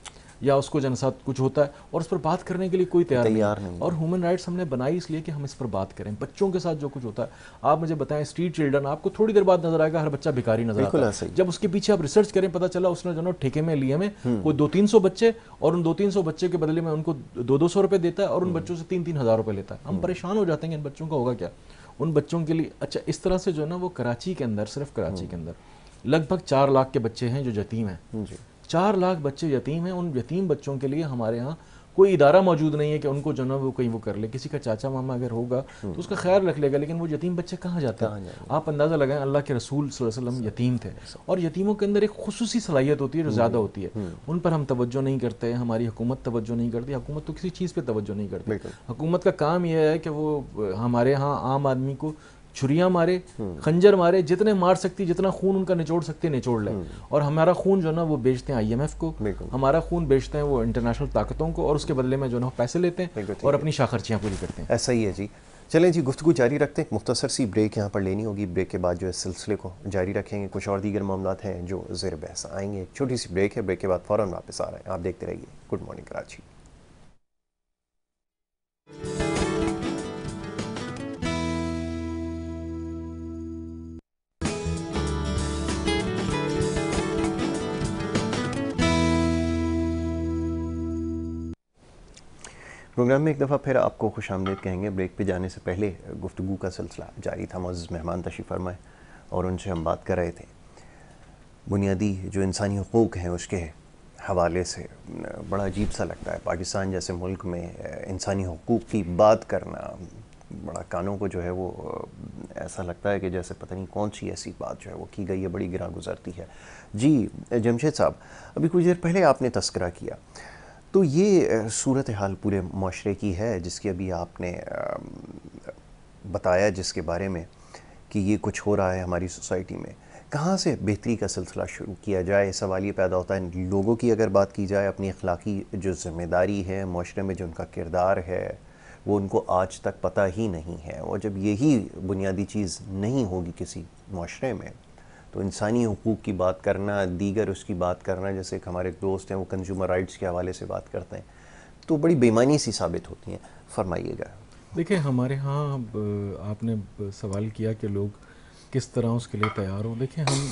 या उसको जनसाथ कुछ होता है और उस पर बात करने के लिए कोई तैयार नहीं, नहीं और ह्यूमन राइट्स हमने बनाई इसलिए कि हम इस पर बात करें बच्चों के साथ जो कुछ होता है आप मुझे बताएं स्ट्रीट चिल्ड्रन आपको थोड़ी देर बाद नजर आएगा हर बच्चा भिकारी नजर आता है जब उसके पीछे आप रिसर्च करें पता चला उसने जो ठेके में लिए में वो हम्म। दो तीन सौ बच्चे और उन दो तीन सौ बच्चे के बदले में उनको दो दो सौ रुपये देता है और उन हम्म। बच्चों से तीन तीन हजार लेता है हम हम्म। परेशान हो जाते हैं इन बच्चों का होगा क्या उन बच्चों के लिए अच्छा इस तरह से जो है ना वो कराची के अंदर सिर्फ कराची के अंदर लगभग चार लाख के बच्चे हैं जो जतीम हैं चार लाख बच्चे यतीम हैं उन यतीम बच्चों के लिए हमारे यहाँ कोई इदारा मौजूद नहीं है कि उनको जो वो कहीं वो कर ले किसी का चाचा मामा अगर होगा तो उसका हम्म। ख्याल रख लेगा लेकिन वो यतीम बच्चे कहाँ जाते हैं आप अंदाज़ा लगाएं अल्लाह के रसूल वसल्लम यतीम थे और यतीमों के अंदर एक खसूसी सलाहियत होती है जो हम्म। ज़्यादा होती है हम्म। उन पर हम तवज्जो नहीं करते हैं हमारी हुकूमत तवज्जो नहीं करती हुकूमत तो किसी चीज़ पर तवज्जो नहीं करती हुकूमत का काम यह है कि वो हमारे यहाँ आम आदमी को छुरिया मारे खंजर मारे जितने मार सकती जितना खून उनका निचोड़ सकती निचोड़ लें और हमारा खून जो ना वो बेचते हैं आईएमएफ को हमारा खून बेचते हैं वो इंटरनेशनल ताकतों को और उसके बदले में जो ना पैसे लेते हैं और अपनी शाखर्चियाँ पूरी करते हैं ऐसा ही है जी चलें जी गुफ्तु जारी रखते हैं मुख्तसर सी ब्रेक यहाँ पर लेनी होगी ब्रेक के बाद जो है सिलसिले को जारी रखेंगे कुछ और दीगर मामला हैं जो जेर बहस आएंगे एक छोटी सी ब्रेक है ब्रेक के बाद फ़ौरन वापस आ रहे हैं आप देखते रहिए गुड मॉर्निंग कराची प्रोग्राम में एक दफ़ा फिर आपको खुश आमदेद कहेंगे ब्रेक पे जाने से पहले गुफ्तु का सिलसिला जारी था मज़ मेहमान तशी फरमाए और उनसे हम बात कर रहे थे बुनियादी जो इंसानी हकूक़ हैं उसके हवाले से बड़ा अजीब सा लगता है पाकिस्तान जैसे मुल्क में इंसानी हकूक़ की बात करना बड़ा कानों को जो है वो ऐसा लगता है कि जैसे पता नहीं कौन सी ऐसी बात जो है वो की गई है बड़ी गिरा गुजरती है जी जमशेद साहब अभी कुछ देर पहले आपने तस्करा किया तो ये सूरत हाल पूरे माशरे की है जिसकी अभी आपने बताया जिसके बारे में कि ये कुछ हो रहा है हमारी सोसाइटी में कहाँ से बेहतरी का सिलसिला शुरू किया जाए सवाल ये पैदा होता है लोगों की अगर बात की जाए अपनी अखलाकी जो ज़िम्मेदारी है माशरे में जो उनका किरदार है वो उनको आज तक पता ही नहीं है और जब यही बुनियादी चीज़ नहीं होगी किसी माशरे में तो इंसानी हकूक़ की बात करना दीगर उसकी बात करना जैसे एक हमारे दोस्त हैं वो कंज्यूमर राइट्स के हवाले से बात करते हैं तो बड़ी बेमानी सी साबित होती हैं फरमाइएगा देखिए हमारे यहाँ आपने सवाल किया कि लोग किस तरह उसके लिए तैयार हों देखिए हम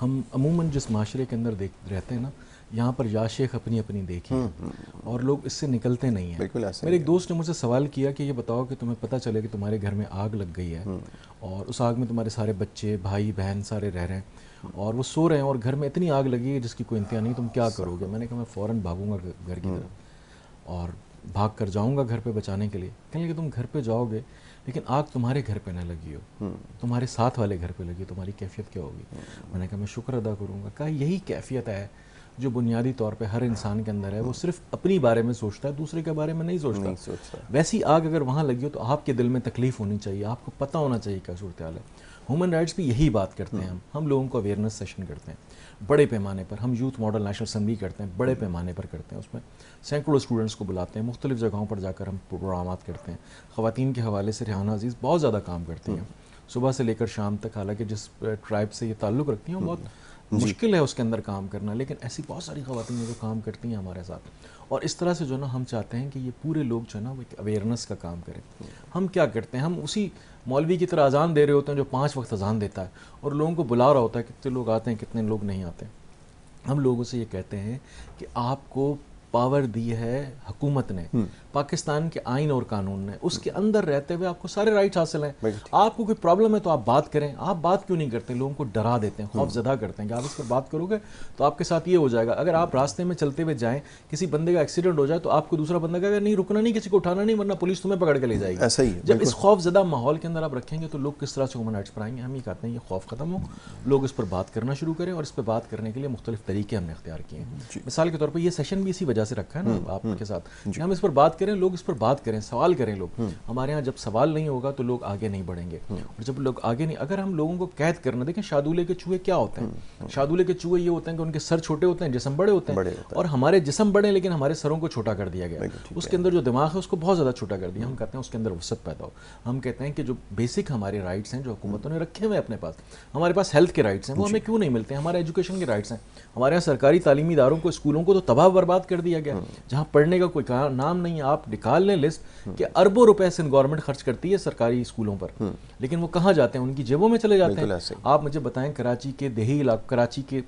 हम अमूमन जिस माशरे के अंदर देख रहते हैं ना यहाँ पर या शेख अपनी अपनी देखी हम्म, हम्म। और लोग इससे निकलते नहीं हैं मेरे एक दोस्त ने मुझसे सवाल किया कि ये बताओ कि तुम्हें पता चले कि तुम्हारे घर में आग लग गई है हम्म। और उस आग में तुम्हारे सारे बच्चे भाई बहन सारे रह रहे हैं और वो सो रहे हैं और घर में इतनी आग लगी है जिसकी कोई इंतजार नहीं तुम क्या करोगे मैंने कहा मैं फ़ौर भागूंगा घर की तरफ और भाग कर जाऊंगा घर पे बचाने के लिए कहेंगे लगे तुम घर पे जाओगे लेकिन आग तुम्हारे घर पे ना लगी हो तुम्हारे साथ वाले घर पे लगी हो तुम्हारी कैफियत क्या होगी मैंने कहा मैं शुक्र अदा करूँगा कहा यही कैफियत है जो बुनियादी तौर पे हर इंसान के अंदर है वो सिर्फ अपनी बारे में सोचता है दूसरे के बारे में नहीं सोचता नहीं सोचता वैसी आग अगर वहाँ लगी हो तो आपके दिल में तकलीफ होनी चाहिए आपको पता होना चाहिए क्या सूरत है ह्यूमन राइट्स भी यही बात करते हैं हम्म। हम हम लोगों को अवेयरनेस सेशन करते हैं बड़े पैमाने पर हम यूथ मॉडल नेशनल असम्बली करते हैं बड़े पैमाने पर करते हैं उसमें सैकड़ों स्टूडेंट्स को बुलाते हैं मुख्तलिफ जगहों पर जाकर हम प्रोग्राम करते हैं ख़वान के हवाले से रिहाना अजीज़ बहुत ज़्यादा काम करती हैं हम्म। सुबह से लेकर शाम तक हालांकि जिस ट्राइब से ये ताल्लुक़ रखती हैं हम्म। बहुत मुश्किल है उसके अंदर काम करना लेकिन ऐसी बहुत सारी खातन जो काम करती हैं हमारे साथ और इस तरह से जो ना हम चाहते हैं कि ये पूरे लोग जो है ना वो एक अवेयरनेस का काम करें हम क्या करते हैं हम उसी मौलवी की तरह अजान दे रहे होते हैं जो पाँच वक्त अजान देता है और लोगों को बुला रहा होता है कितने लोग आते हैं कितने लोग नहीं आते हम लोगों से ये कहते हैं कि आपको पावर दी है हुकूमत ने हम्म। पाकिस्तान के आइन और कानून ने उसके अंदर रहते हुए आपको सारे राइट्स हासिल हैं आपको कोई प्रॉब्लम है तो आप बात करें आप बात क्यों नहीं करते लोगों को डरा देते हैं हम्म। ज़दा करते हैं कि आप इस पर बात करोगे तो आपके साथ ये हो जाएगा अगर आप रास्ते में चलते हुए जाएं किसी बंदे का एक्सीडेंट हो जाए तो आपको दूसरा बंदा कहेगा नहीं रुकना नहीं किसी को उठाना नहीं वरना पुलिस तुम्हें पकड़ के ले जाएगी ऐसा ही जब इस खौफ जदा माहौल के अंदर आप रखेंगे तो लोग किस तरह से ह्यूमन राइट्स पर आएंगे हम ये कहते हैं ये खौफ खत्म हो लोग इस पर बात करना शुरू करें और इस पर बात करने के लिए मुख्तलिफ तरीके हमने अख्तियार किए हैं मिसाल के तौर पर यह सेशन भी इसी वजह से रखा है ना हम्म, आपके हम्म, साथ हम इस पर बात करें लोग इस पर बात करें सवाल करें लोग हम्म। हमारे यहाँ जब सवाल नहीं होगा तो लोग आगे नहीं बढ़ेंगे और जब लोग आगे नहीं अगर हम लोगों को कैद करना देखें शादूले के चूहे क्या होते हैं शादूले के चूहे ये होते हैं कि उनके सर छोटे होते हैं जिसम बड़े होते हैं और हमारे जिसम बड़े लेकिन हमारे सरों को छोटा कर दिया गया उसके अंदर जो दिमाग है उसको बहुत ज़्यादा छोटा कर दिया हम कहते हैं उसके अंदर वसत पैदा हो हम कहते हैं कि जो बेसिक हमारे राइट्स हैं जो हुकूमतों ने रखे हुए हैं अपने पास हमारे पास हेल्थ के राइट्स हैं वो हमें क्यों नहीं मिलते हैं हमारे एजुकेशन के राइट्स हैं हमारे यहाँ सरकारी तालीमी इदारों को स्कूलों को तो तबाह बर्बाद कर दिया गया जहाँ पढ़ने का कोई नाम नहीं आप निकाल लें लिस्ट कि अरबों रुपए सिंध गवर्नमेंट खर्च करती है सरकारी स्कूलों पर लेकिन वो कहाँ जाते हैं उनकी जेबों में चले जाते हैं आप मुझे बताएं कराची के देही इलाकों कराची के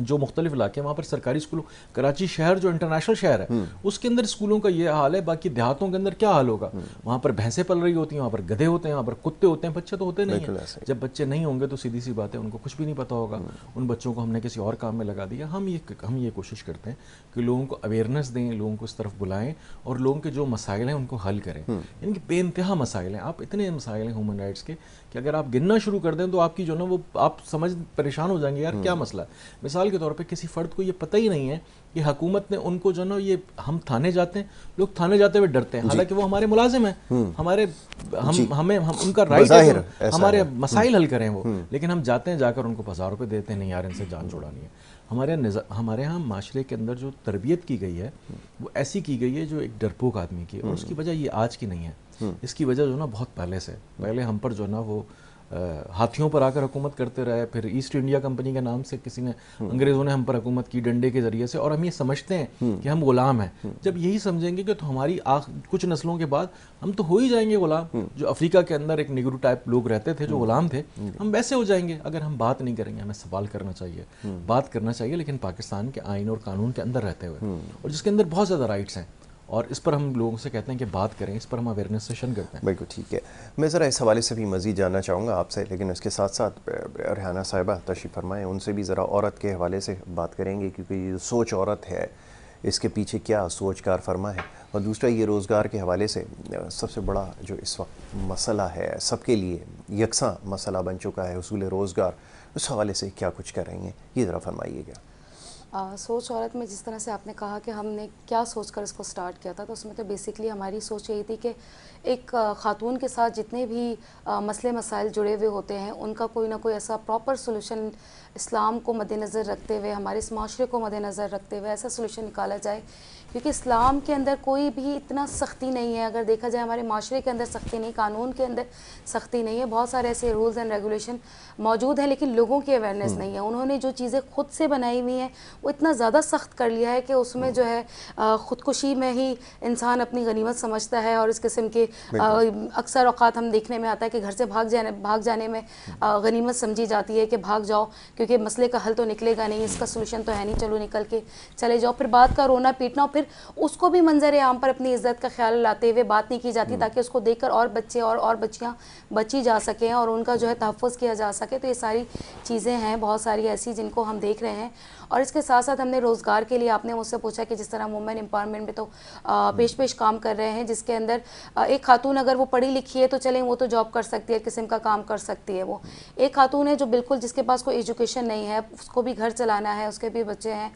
जो मुख्तलिफ इलाके हैं वहाँ पर सरकारी स्कूलों कराची शहर जो इंटरनेशनल शहर है हम्म। उसके अंदर स्कूलों का ये हाल है बाकी देहातों के अंदर क्या हाल होगा हम्म। वहाँ पर भैंसें पल रही होती हैं वहाँ पर गधे होते हैं वहाँ पर कुत्ते होते हैं बच्चे तो होते नहीं हैं जब बच्चे नहीं होंगे तो सीधी सी बात है उनको कुछ भी नहीं पता होगा हम्म। उन बच्चों को हमने किसी और काम में लगा दिया हम ये हम ये कोशिश करते हैं कि लोगों को अवेयरनेस दें लोगों को इस तरफ बुलाएं और लोगों के जो मसाइल हैं उनको हल करें इनके बेानतहा मसाइल हैं आप इतने मसाइल हैं ह्यूमन राइट्स के कि अगर आप गिनना शुरू कर दें तो आपकी जो ना वो आप समझ परेशान हो जाएंगे यार हम्म। क्या मसला है मिसाल के तौर पे किसी फ़र्द को ये पता ही नहीं है कि हकूमत ने उनको जो ना ये हम थाने जाते हैं लोग थाने जाते हुए डरते हैं हालांकि वो हमारे मुलाजिम हैं हम्म। हमारे हम हमें हम उनका राइट है तो हमारे मसाइल हल हम्म। करें वो लेकिन हम जाते हैं जाकर उनको हज़ार रुपये देते हैं नहीं यार इनसे जान छोड़ानी है हमारे हमारे यहाँ माशरे के अंदर जो तरबियत की गई है वो ऐसी की गई है जो एक डरपोक आदमी की है और उसकी वजह ये आज की नहीं है हम्म। इसकी वजह जो ना बहुत पहले से पहले हम पर जो ना वो हाथियों पर आकर हुकूमत करते रहे फिर ईस्ट इंडिया कंपनी के नाम से किसी ने हम्म। अंग्रेज़ों ने हम पर हुकूमत की डंडे के ज़रिए से और हम ये समझते हैं हम्म। कि हम गुलाम हैं जब यही समझेंगे कि तो हमारी आख कुछ नस्लों के बाद हम तो हो ही जाएंगे गुलाम जो अफ्रीका के अंदर एक निगरू टाइप लोग रहते थे जो गुलाम थे हम वैसे हो जाएंगे अगर हम बात नहीं करेंगे हमें सवाल करना चाहिए बात करना चाहिए लेकिन पाकिस्तान के आइन और कानून के अंदर रहते हुए और जिसके अंदर बहुत ज़्यादा राइट्स हैं और इस पर हम लोगों से कहते हैं कि बात करें इस पर हम अवेयरनेस सेशन करते हैं बिल्कुल ठीक है मैं ज़रा इस हवाले से भी मज़ीद जानना चाहूँगा आपसे लेकिन उसके साथ साथ रिहाना साहिबा तशी फरमाएँ उनसे भी ज़रा औरत के हवाले से बात करेंगे क्योंकि ये सोच औरत है इसके पीछे क्या सोच कार फरमा है और दूसरा ये रोज़गार के हवाले से सबसे बड़ा जो इस वक्त मसला है सबके लिए यकसा मसला बन चुका है असूल रोज़गार उस हवाले से क्या कुछ करेंगे रही हैं ये ज़रा फरमाइएगा आ, सोच औरत में जिस तरह से आपने कहा कि हमने क्या सोच कर इसको स्टार्ट किया था तो उसमें तो बेसिकली हमारी सोच यही थी कि एक खातून के साथ जितने भी मसले मसाइल जुड़े हुए होते हैं उनका कोई ना कोई ऐसा प्रॉपर सोल्यूशन इस्लाम को मद्देनज़र रखते हुए हमारे इस माशरे को मद्देनज़र रखते हुए ऐसा सोल्यूशन निकाला जाए क्योंकि इस्लाम के अंदर कोई भी इतना सख्ती नहीं है अगर देखा जाए हमारे माशरे के अंदर सख्ती नहीं कानून के अंदर सख्ती नहीं है बहुत सारे ऐसे रूल्स एंड रेगुलेशन मौजूद हैं लेकिन लोगों की अवेयरनेस हम्म। नहीं है उन्होंने जो चीज़ें खुद से बनाई हुई हैं वो इतना ज़्यादा सख्त कर लिया है कि उसमें हम्म। जो है ख़ुदकुशी में ही इंसान अपनी गनीमत समझता है और इस किस्म के अक्सर अवत हम देखने में आता है कि घर से भाग जाने भाग जाने में गनीमत समझी जाती है कि भाग जाओ क्योंकि मसले का हल तो निकलेगा नहीं इसका सोल्यूशन तो है नहीं चलो निकल के चले जाओ फिर बात का रोना पीटना और फिर उसको भी मंजर आम पर अपनी इज्जत का ख्याल लाते हुए बात नहीं की जाती हम्म। ताकि उसको देखकर और बच्चे और और बच्चियाँ बची जा सकें और उनका जो है तहफ़ किया जा सके तो ये सारी चीज़ें हैं बहुत सारी ऐसी जिनको हम देख रहे हैं और इसके साथ साथ हमने रोज़गार के लिए आपने मुझसे पूछा कि जिस तरह वुमेन एम्पावरमेंट में तो पेश पेश काम कर रहे हैं जिसके अंदर एक खातून अगर वो पढ़ी लिखी है तो चलें वो तो जॉब कर सकती है किस्म का काम कर सकती है वो एक खातून है जो बिल्कुल जिसके पास कोई एजुकेशन नहीं है उसको भी घर चलाना है उसके भी बच्चे हैं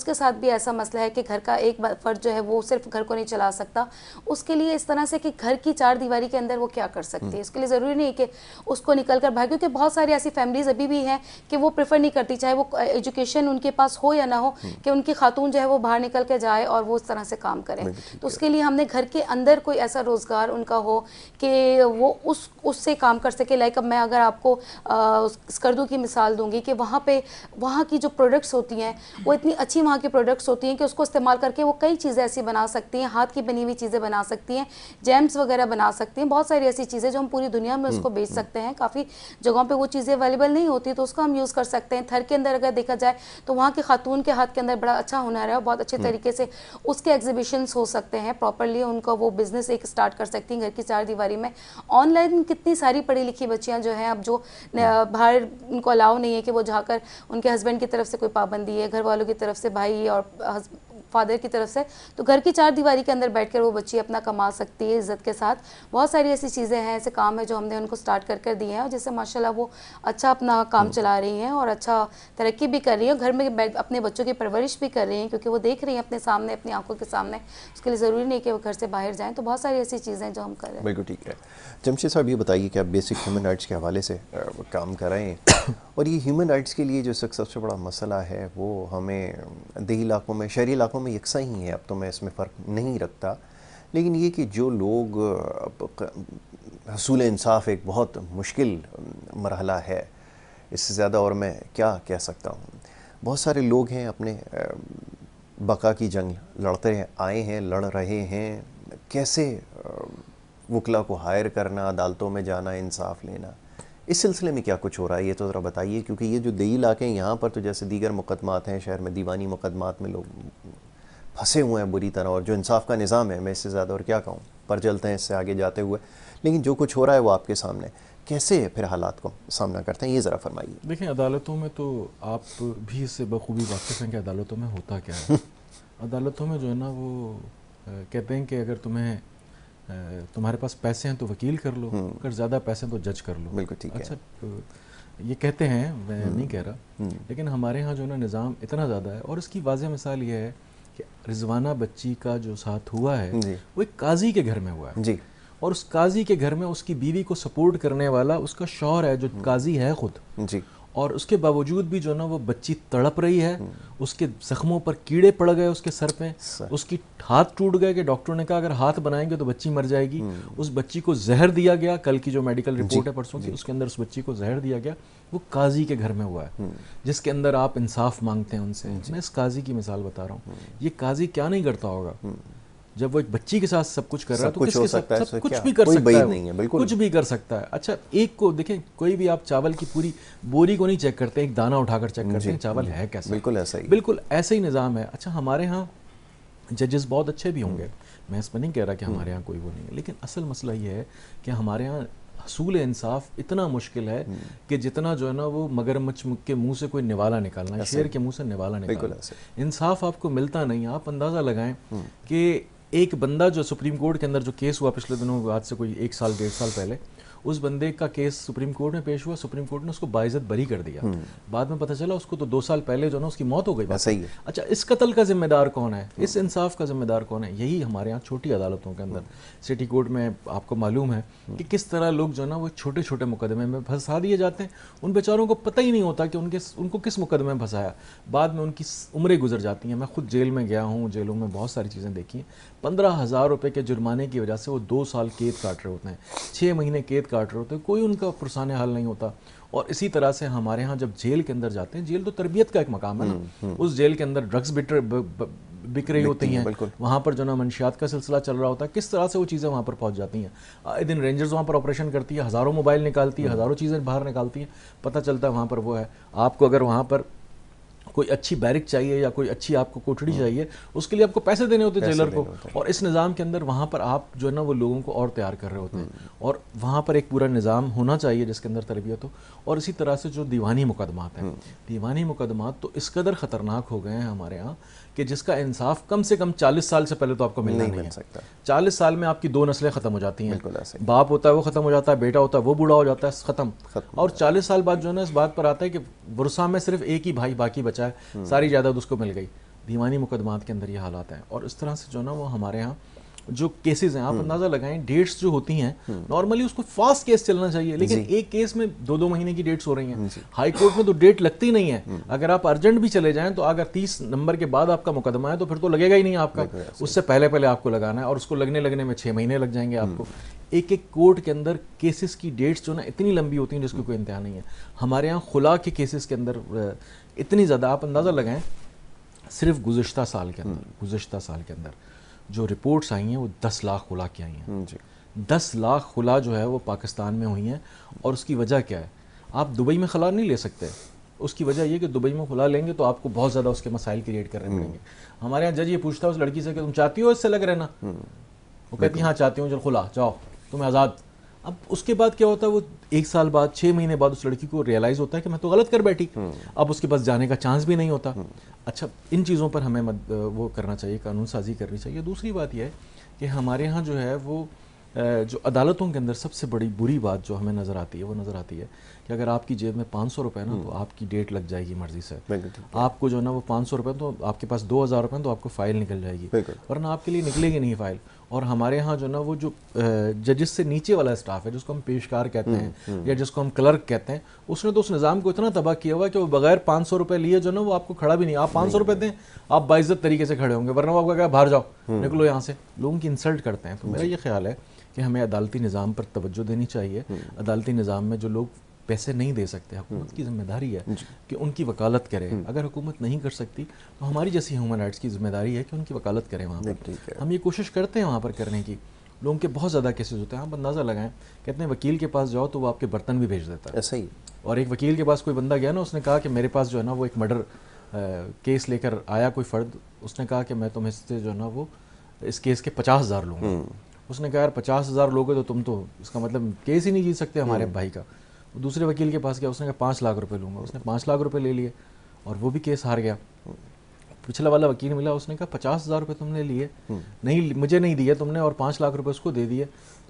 उसके साथ भी ऐसा मसला है कि घर का एक फर्ज जो है वो सिर्फ घर को नहीं चला सकता उसके लिए इस तरह से कि घर की चार दीवारी के अंदर वो क्या कर सकती है इसके हम्म। लिए ज़रूरी नहीं कि उसको निकल कर भाग क्योंकि बहुत सारी ऐसी फैमिलीज़ अभी भी हैं कि वो प्रेफर नहीं करती चाहे वो एजुकेशन उनके पास हो या ना हो हम्म। कि उनकी खातून जो है वो बाहर निकल के जाए और वो उस तरह से काम करें तो उसके लिए हमने घर के अंदर कोई ऐसा रोज़गार उनका हो कि वो उस उससे काम कर सके लाइक अब मैं अगर आपको स्कर्दू की मिसाल दूंगी कि वहाँ पे वहाँ की जो प्रोडक्ट्स होती हैं वो इतनी अच्छी वहाँ की प्रोडक्ट्स होती हैं कि उसको इस्तेमाल करके वो कई चीज़ें ऐसी बना सकती हैं हाथ की बनी हुई चीज़ें बना सकती हैं जैम्स वगैरह बना सकती हैं बहुत सारी ऐसी चीज़ें जो हम पूरी दुनिया में उसको हम्म, बेच हम्म। सकते हैं काफ़ी जगहों पर वो चीज़ें अवेलेबल नहीं होती तो उसको हम यूज़ कर सकते हैं थर के अंदर अगर देखा जाए तो वहाँ की खातून के हाथ के अंदर बड़ा अच्छा हुनर है और बहुत अच्छे हम्म। तरीके से उसके एग्जीबिशन हो सकते हैं प्रॉपरली उनका वो बिज़नेस एक स्टार्ट कर सकती हैं घर की चार दीवारी में ऑनलाइन कितनी सारी पढ़ी लिखी बच्चियाँ जो हैं अब जो हम्म। बाहर उनको अलाउ नहीं है कि वो जाकर उनके हस्बैंड की तरफ से कोई पाबंदी है घर वालों की तरफ से भाई और फादर की तरफ से तो घर की चार दीवारी के अंदर बैठ वो बच्ची अपना कमा सकती है इज्जत के साथ बहुत सारी ऐसी चीज़ें हैं ऐसे काम है जो हमने उनको स्टार्ट कर कर दिए हैं और जिससे माशाल्लाह वो अच्छा अपना काम हम्म। चला रही हैं और अच्छा तरक्की भी कर रही हैं घर में अपने बच्चों की परवरिश भी कर रही हैं क्योंकि वो देख रही हैं अपने सामने अपनी आंखों के सामने उसके लिए ज़रूरी नहीं कि वो घर से बाहर जाएँ तो बहुत सारी ऐसी चीज़ें जो हम कर रहे हैं बिल्कुल ठीक है जमशेद साहब ये बताइए कि आप बेसिक ह्यूमन राइट्स के हवाले से काम कराएँ और ये ह्यूमन राइट्स के लिए जो सबसे बड़ा मसला है वो हमें दही इलाकों में शहरी इलाकों में यकसा ही है अब तो मैं इसमें फ़र्क नहीं रखता लेकिन ये कि जो लोग हसूल इंसाफ एक बहुत मुश्किल मरहला है इससे ज़्यादा और मैं क्या कह सकता हूँ बहुत सारे लोग हैं अपने बका की जंग लड़ते हैं आए हैं लड़ रहे हैं कैसे वकला को हायर करना अदालतों में जाना इंसाफ लेना इस सिलसिले में क्या कुछ हो रहा है ये तो ज़रा बताइए क्योंकि ये जो दही इलाके हैं यहाँ पर तो जैसे दीगर मुकदमात हैं शहर में दीवानी मुकदमात में लोग फंसे हुए हैं बुरी तरह और जो इंसाफ का निज़ाम है मैं इससे ज़्यादा और क्या कहूँ पर चलते हैं इससे आगे जाते हुए लेकिन जो कुछ हो रहा है वो आपके सामने कैसे फिर हालात को सामना करते हैं ये ज़रा फरमाइए देखें अदालतों में तो आप भी इससे बखूबी वाकिफ़ हैं कि अदालतों में होता क्या है [LAUGHS] अदालतों में जो है ना वो कहते हैं कि अगर तुम्हें तुम्हारे पास पैसे हैं तो वकील कर लो हम्म। अगर ज़्यादा पैसे हैं तो जज कर लो बिल्कुल ठीक है अच्छा तो ये कहते हैं मैं हम्म। नहीं कह रहा हम्म। लेकिन हमारे यहाँ जो है ना निज़ाम इतना ज़्यादा है और इसकी वाजह मिसाल ये है रिजवाना बच्ची का जो साथ हुआ है वो एक काजी के घर में हुआ है जी और उस काजी के घर में उसकी बीवी को सपोर्ट करने वाला उसका शौहर है जो काजी है खुद जी और उसके बावजूद भी जो ना वो बच्ची तड़प रही है उसके जख्मों पर कीड़े पड़ गए उसके सर पे उसकी हाथ टूट गए कि डॉक्टर ने कहा अगर हाथ बनाएंगे तो बच्ची मर जाएगी हम्म। उस बच्ची को जहर दिया गया कल की जो मेडिकल रिपोर्ट है परसों की उसके अंदर उस बच्ची को जहर दिया गया वो काजी के घर में हुआ है हम्म। जिसके अंदर आप इंसाफ मांगते हैं उनसे मैं इस काजी की मिसाल बता रहा हूँ हम्म। ये काजी क्या नहीं करता होगा जब वो एक बच्ची के साथ सब कुछ कर रहा है तो कुछ हो सकता है सब कुछ भी कर सकता है नहीं है बिल्कुल कुछ भी कर सकता है अच्छा एक को देखें कोई भी आप चावल की पूरी बोरी को नहीं चेक करते एक दाना उठाकर चेक करते हैं चावल है कैसा बिल्कुल ऐसा ही बिल्कुल ऐसा ही निज़ाम है अच्छा हमारे यहाँ जजेस बहुत अच्छे भी होंगे मैं इसमें नहीं कह रहा कि हमारे यहाँ कोई वो नहीं है लेकिन असल मसला ये है कि हमारे यहाँ हसूल इंसाफ इतना मुश्किल है हम्म। कि जितना जो है ना वो मगरमच्छ के मुंह से कोई निवाला निकालना शेर के मुंह से निवाला निकालना इंसाफ आपको मिलता नहीं आप अंदाज़ा लगाएं हम्म। कि एक बंदा जो सुप्रीम कोर्ट के अंदर जो केस हुआ पिछले दिनों आज से कोई एक साल डेढ़ साल पहले उस बंदे का केस सुप्रीम कोर्ट में पेश हुआ सुप्रीम कोर्ट ने उसको बाइजत बरी कर दिया हम्म। बाद में पता चला उसको तो दो साल पहले जो ना उसकी मौत हो गई सही है अच्छा इस कत्ल का जिम्मेदार कौन है इस हाँ। इंसाफ का जिम्मेदार कौन है यही हमारे यहाँ छोटी अदालतों के अंदर हाँ। सिटी कोर्ट में आपको मालूम है हाँ। कि किस तरह लोग जो ना वो छोटे छोटे मुकदमे में फंसा दिए जाते हैं उन बेचारों को पता ही नहीं होता कि उनके उनको किस मुकदमे में फंसाया बाद में उनकी उम्रें गुजर जाती हैं मैं खुद जेल में गया हूँ जेलों में बहुत सारी चीज़ें देखी हैं पंद्रह हज़ार रुपये के जुर्माने की वजह से वो दो साल कैद काट रहे होते हैं छः महीने कैद काट रहे होते हैं कोई उनका फुरसान हल नहीं होता और इसी तरह से हमारे यहाँ जब जेल के अंदर जाते हैं जेल तो तरबियत का एक मकाम है ना हम्म, हम्म। उस जेल के अंदर ड्रग्स बिटर बिक रही होती हैं वहाँ पर जो ना मनशियात का सिलसिला चल रहा होता है किस तरह से वो चीज़ें वहाँ पर पहुँच जाती हैं आए दिन रेंजर्स वहाँ पर ऑपरेशन करती है हज़ारों मोबाइल निकालती है हम्म। हज़ारों चीज़ें बाहर निकालती हैं पता चलता है वहाँ पर वो है आपको अगर वहाँ पर कोई अच्छी बैरिक चाहिए या कोई अच्छी आपको कोठड़ी हाँ। चाहिए उसके लिए आपको पैसे देने होते टेलर को और इस निज़ाम के अंदर वहाँ पर आप जो है ना वो लोगों को और तैयार कर रहे होते हैं हाँ। और वहाँ पर एक पूरा निज़ाम होना चाहिए जिसके अंदर तरबियत हो और इसी तरह से जो दीवानी मुकदमात हैं हाँ। दीवानी मुकदमात तो इस कदर ख़तरनाक हो गए हैं हमारे यहाँ कि जिसका इंसाफ कम से कम 40 साल से पहले तो आपको मिलना नहीं, नहीं मिल सकता 40 साल में आपकी दो नस्लें ख़त्म हो जाती हैं बाप होता है वो ख़त्म हो जाता है बेटा होता है वो बूढ़ा हो जाता है ख़त्म और 40 साल बाद जो है ना इस बात पर आता है कि वर्षा में सिर्फ एक ही भाई बाकी बचा है हम्म। सारी जायदाद उसको मिल गई दीवानी मुकदमात के अंदर ये हालात हैं और इस तरह से जो ना वो हमारे यहाँ जो केसेस हैं आप हम्म। अंदाजा लगाएं डेट्स जो होती हैं नॉर्मली हम्म। उसको फास्ट केस चलना चाहिए लेकिन एक केस में दो दो महीने की डेट्स हो रही हैं हाई कोर्ट में तो डेट लगती नहीं है हम्म। अगर आप अर्जेंट भी चले जाएं तो अगर तीस नंबर के बाद आपका मुकदमा है तो फिर तो लगेगा ही नहीं आपका उससे पहले पहले आपको लगाना है और उसको लगने लगने में छह महीने लग जाएंगे आपको एक एक कोर्ट के अंदर केसेस की डेट्स जो ना इतनी लंबी होती हैं जिसकी कोई इंतहा नहीं है हमारे यहाँ खुला के केसेस के अंदर इतनी ज़्यादा आप अंदाज़ा लगाएं सिर्फ गुज्त साल के अंदर गुज्त साल के अंदर जो रिपोर्ट्स आई हैं वो दस लाख खुला की आई हैं हम्म, दस लाख खुला जो है वो पाकिस्तान में हुई हैं और उसकी वजह क्या है आप दुबई में खुला नहीं ले सकते उसकी वजह यह कि दुबई में खुला लेंगे तो आपको बहुत ज़्यादा उसके मसाइल क्रिएट करने पड़ेंगे हम्म। हमारे यहाँ जज ये पूछता है उस लड़की से कि तुम चाहती हो इससे लग रहना हम्म। वो कहती है हाँ चाहती हूँ चल खुला जाओ तुम्हें आज़ाद अब उसके बाद क्या होता है वो एक साल बाद छः महीने बाद उस लड़की को रियलाइज़ होता है कि मैं तो गलत कर बैठी हम्म। अब उसके पास जाने का चांस भी नहीं होता हम्म। अच्छा इन चीज़ों पर हमें मद, वो करना चाहिए कानून साजी करनी चाहिए दूसरी बात यह है कि हमारे यहाँ जो है वो जो अदालतों के अंदर सबसे बड़ी बुरी बात जो हमें नज़र आती है वो नज़र आती है कि अगर आपकी जेब में पाँच सौ रुपये ना हम्म। तो आपकी डेट लग जाएगी मर्जी से आपको जो है ना वो पाँच सौ रुपये तो आपके पास दो हज़ार रुपये तो आपको फ़ाइल निकल जाएगी वरना आपके लिए निकलेगी नहीं फ़ाइल और हमारे यहाँ जो ना वो जो जजिस से नीचे वाला स्टाफ है जिसको हम पेशकार कहते हम्म, हैं हम्म। या जिसको हम क्लर्क कहते हैं उसने तो उस निज़ाम को इतना तबाह किया हुआ कि वो बगैर पाँच सौ रुपये लिए जो ना वो आपको खड़ा भी नहीं आप पाँच सौ रुपये दें आप बाइज्जत तरीके से खड़े होंगे वरना वो आपका क्या बाहर जाओ हम्म। निकलो यहाँ से लोगों की इंसल्ट करते हैं तो मेरा ये ख्याल है कि हमें अदालती निज़ाम पर तवज्जो देनी चाहिए अदालती निज़ाम में जो लोग पैसे नहीं दे सकते हुकूमत हम्म। की जिम्मेदारी है कि उनकी वकालत करे हम्म। अगर हुकूमत नहीं कर सकती तो हमारी जैसी ह्यूमन राइट्स की जिम्मेदारी है कि उनकी वकालत करें वहाँ पर हम ये कोशिश करते हैं वहाँ पर करने की लोगों के बहुत ज़्यादा केसेस होते हैं आप अंदाज़ा लगाएं कहते हैं वकील के पास जाओ तो वो आपके बर्तन भी भेज देता है ऐसा ही और एक वकील के पास कोई बंदा गया ना उसने कहा कि मेरे पास जो है ना वो एक मर्डर केस लेकर आया कोई फ़र्द उसने कहा कि मैं तुम्हें से जो है ना वो इस केस के पचास हज़ार लूँगा हम्म। उसने कहा यार पचास हज़ार लोगे तो तुम तो इसका मतलब केस ही नहीं जीत सकते हमारे भाई का दूसरे वकील के पास गया उसने कहा पाँच लाख रुपए लूँगा उसने पाँच लाख रुपए ले लिए और वो भी केस हार गया पिछला वाला वकील मिला उसने कहा पचास हज़ार रुपये तुमने लिए हम्म। नहीं मुझे नहीं दिया तुमने और पाँच लाख रुपये उसको दे दिए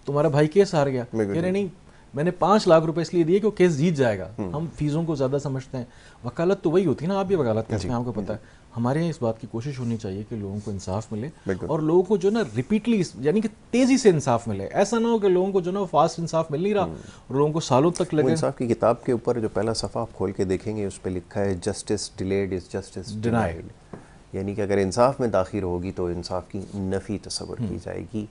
तुम्हारा भाई केस हार गया कह रहे नहीं मैंने पाँच लाख रुपए इसलिए दिए कि वो केस जीत जाएगा हम्म। हम फीसों को ज़्यादा समझते हैं वकालत तो वही होती है ना आप भी वकालत करते हैं आपको पता है हमारे यहाँ इस बात की कोशिश होनी चाहिए कि लोगों को इंसाफ मिले और लोगों को जो ना रिपीटली यानी कि तेजी से इंसाफ मिले ऐसा ना हो कि लोगों को जो ना फास्ट इंसाफ मिल नहीं रहा हम्म। और लोगों को सालों तक लगे इंसाफ की किताब के ऊपर जो पहला सफ़ा आप खोल के देखेंगे उस पर लिखा है justice delayed is justice denied यानी कि अगर इंसाफ में दाखिल होगी तो इंसाफ की नफ़ी तस्वर की हम्म। जाएगी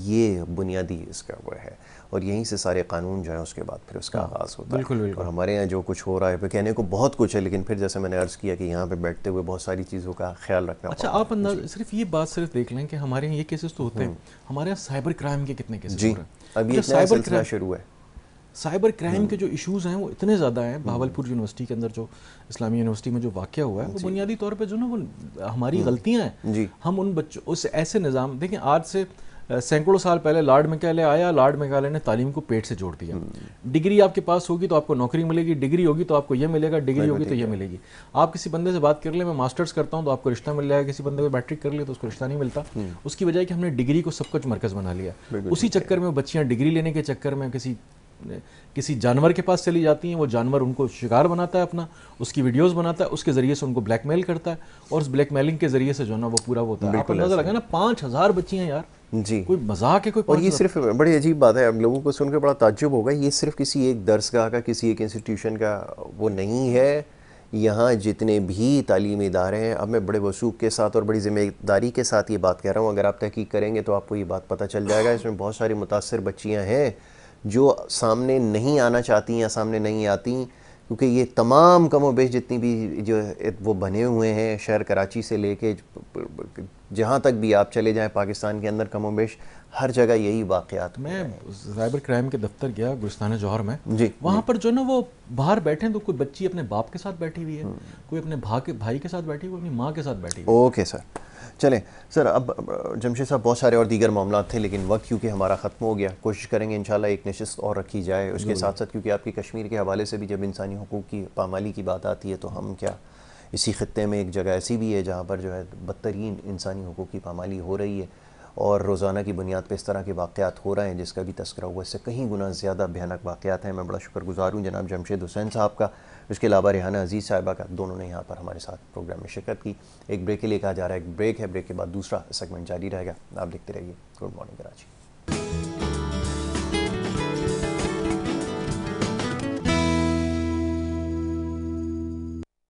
ये बुनियादी इसका वो है और यहीं से सारे कानून जो है उसके बाद फिर उसका हाँ, आगाज़ होता बिल्कुल, है बिल्कुल। और हमारे यहाँ जो कुछ हो रहा है कहने को बहुत कुछ है लेकिन फिर जैसे मैंने अर्ज़ किया कि यहाँ पे बैठते हुए बहुत सारी चीज़ों का ख्याल रखना अच्छा आप अंदर सिर्फ ये बात सिर्फ देख लें कि हमारे यहाँ ये केसेस तो होते हैं हम्म। हमारे यहाँ साइबर क्राइम के कितने केसेस जी अभी साइबर क्राइम शुरू है साइबर क्राइम के हम्म। जो इश्यूज़ हैं वो इतने ज़्यादा हैं हम्म। भावलपुर यूनिवर्सिटी के अंदर जो इस्लामी यूनिवर्सिटी में जो वाक्य हुआ है वो बुनियादी तौर पर जो ना वो हमारी गलतियाँ हैं हम उन बच्चों उस ऐसे निज़ाम देखें आज से सैकड़ों साल पहले लॉर्ड मेघालय आया लॉर्ड मेघालय ने तालीम को पेट से जोड़ दिया हम्म। डिग्री आपके पास होगी तो आपको नौकरी मिलेगी डिग्री होगी तो आपको यह मिलेगा डिग्री होगी तो यह मिलेगी आप किसी बंदे से बात कर ले मैं मास्टर्स करता हूँ तो आपको रिश्ता मिल जाएगा किसी बंदे को मैट्रिक कर ले तो उसको रिश्ता नहीं मिलता हम्म। उसकी वजह कि हमने डिग्री को सब कुछ मरकज बना लिया उसी चक्कर में बच्चियाँ डिग्री लेने के चक्कर में किसी किसी जानवर के पास चली जाती हैं वो जानवर उनको शिकार बनाता है अपना उसकी वीडियोस बनाता है उसके ज़रिए से उनको ब्लैकमेल करता है और उस ब्लैकमेलिंग के ज़रिए से जो है ना वो पूरा वो होता है आपको नजर लगा ना पाँच हज़ार बच्चियाँ यार जी कोई मजाक है कोई और ये सिर्फ बड़ी अजीब बात है हम लोगों को सुनकर बड़ा ताजुब होगा ये सिर्फ किसी एक दर्सगाह का किसी एक इंस्टीट्यूशन का वो नहीं है यहाँ जितने भी तालीमी इदारे हैं अब मैं बड़े वसूख के साथ और बड़ी ज़िम्मेदारी के साथ ये बात कह रहा हूँ अगर आप तहकीक करेंगे तो आपको ये बात पता चल जाएगा इसमें बहुत सारी मुतासर बच्चियाँ हैं जो सामने नहीं आना चाहती या सामने नहीं आती क्योंकि ये तमाम कमो बेश जितनी भी जो वो बने हुए हैं शहर कराची से लेके जहाँ तक भी आप चले जाएँ पाकिस्तान के अंदर कमो बेश हर जगह यही वाकत मैं साइबर क्राइम के दफ्तर गया गुलिस्तान जौहर में जी वहाँ पर जो ना वो बाहर बैठे तो कोई बच्ची अपने बाप के साथ बैठी हुई है हम्म। कोई अपने भाग भाई के साथ बैठी हुई अपनी माँ के साथ बैठी हुई ओके सर चले सर अब जमशेद साहब बहुत सारे और दीगर मामला थे लेकिन वक्त क्योंकि हमारा ख़त्म हो गया कोशिश करेंगे इन एक नशस्त और रखी जाए उसके साथ साथ क्योंकि आपकी कश्मीर के हवाले से भी जब इंसानी हकूक़ की पामाली की बात आती है तो हम क्या इसी खत्े में एक जगह ऐसी भी है जहाँ पर जो है बदतरीन इंसानी हकूक़ की पामाली हो रही है और रोज़ाना की बुनियाद पर इस तरह के वाक़ात हो रहे हैं जिसका भी तस्करा हुआ इससे कहीं गुना ज़्यादा भयानक वाक़ात हैं मैं बड़ा शुक्रगुजार हूँ जनाब जमशेद हुसैन साहब का उसके अलावा रिहाना अजीज़ साहिबा का दोनों ने यहाँ पर हमारे साथ प्रोग्राम में शिरकत की एक ब्रेक के लिए कहा जा रहा है एक ब्रेक है ब्रेक के बाद दूसरा सेगमेंट जारी रहेगा आप देखते रहिए गुड मॉर्निंग कराची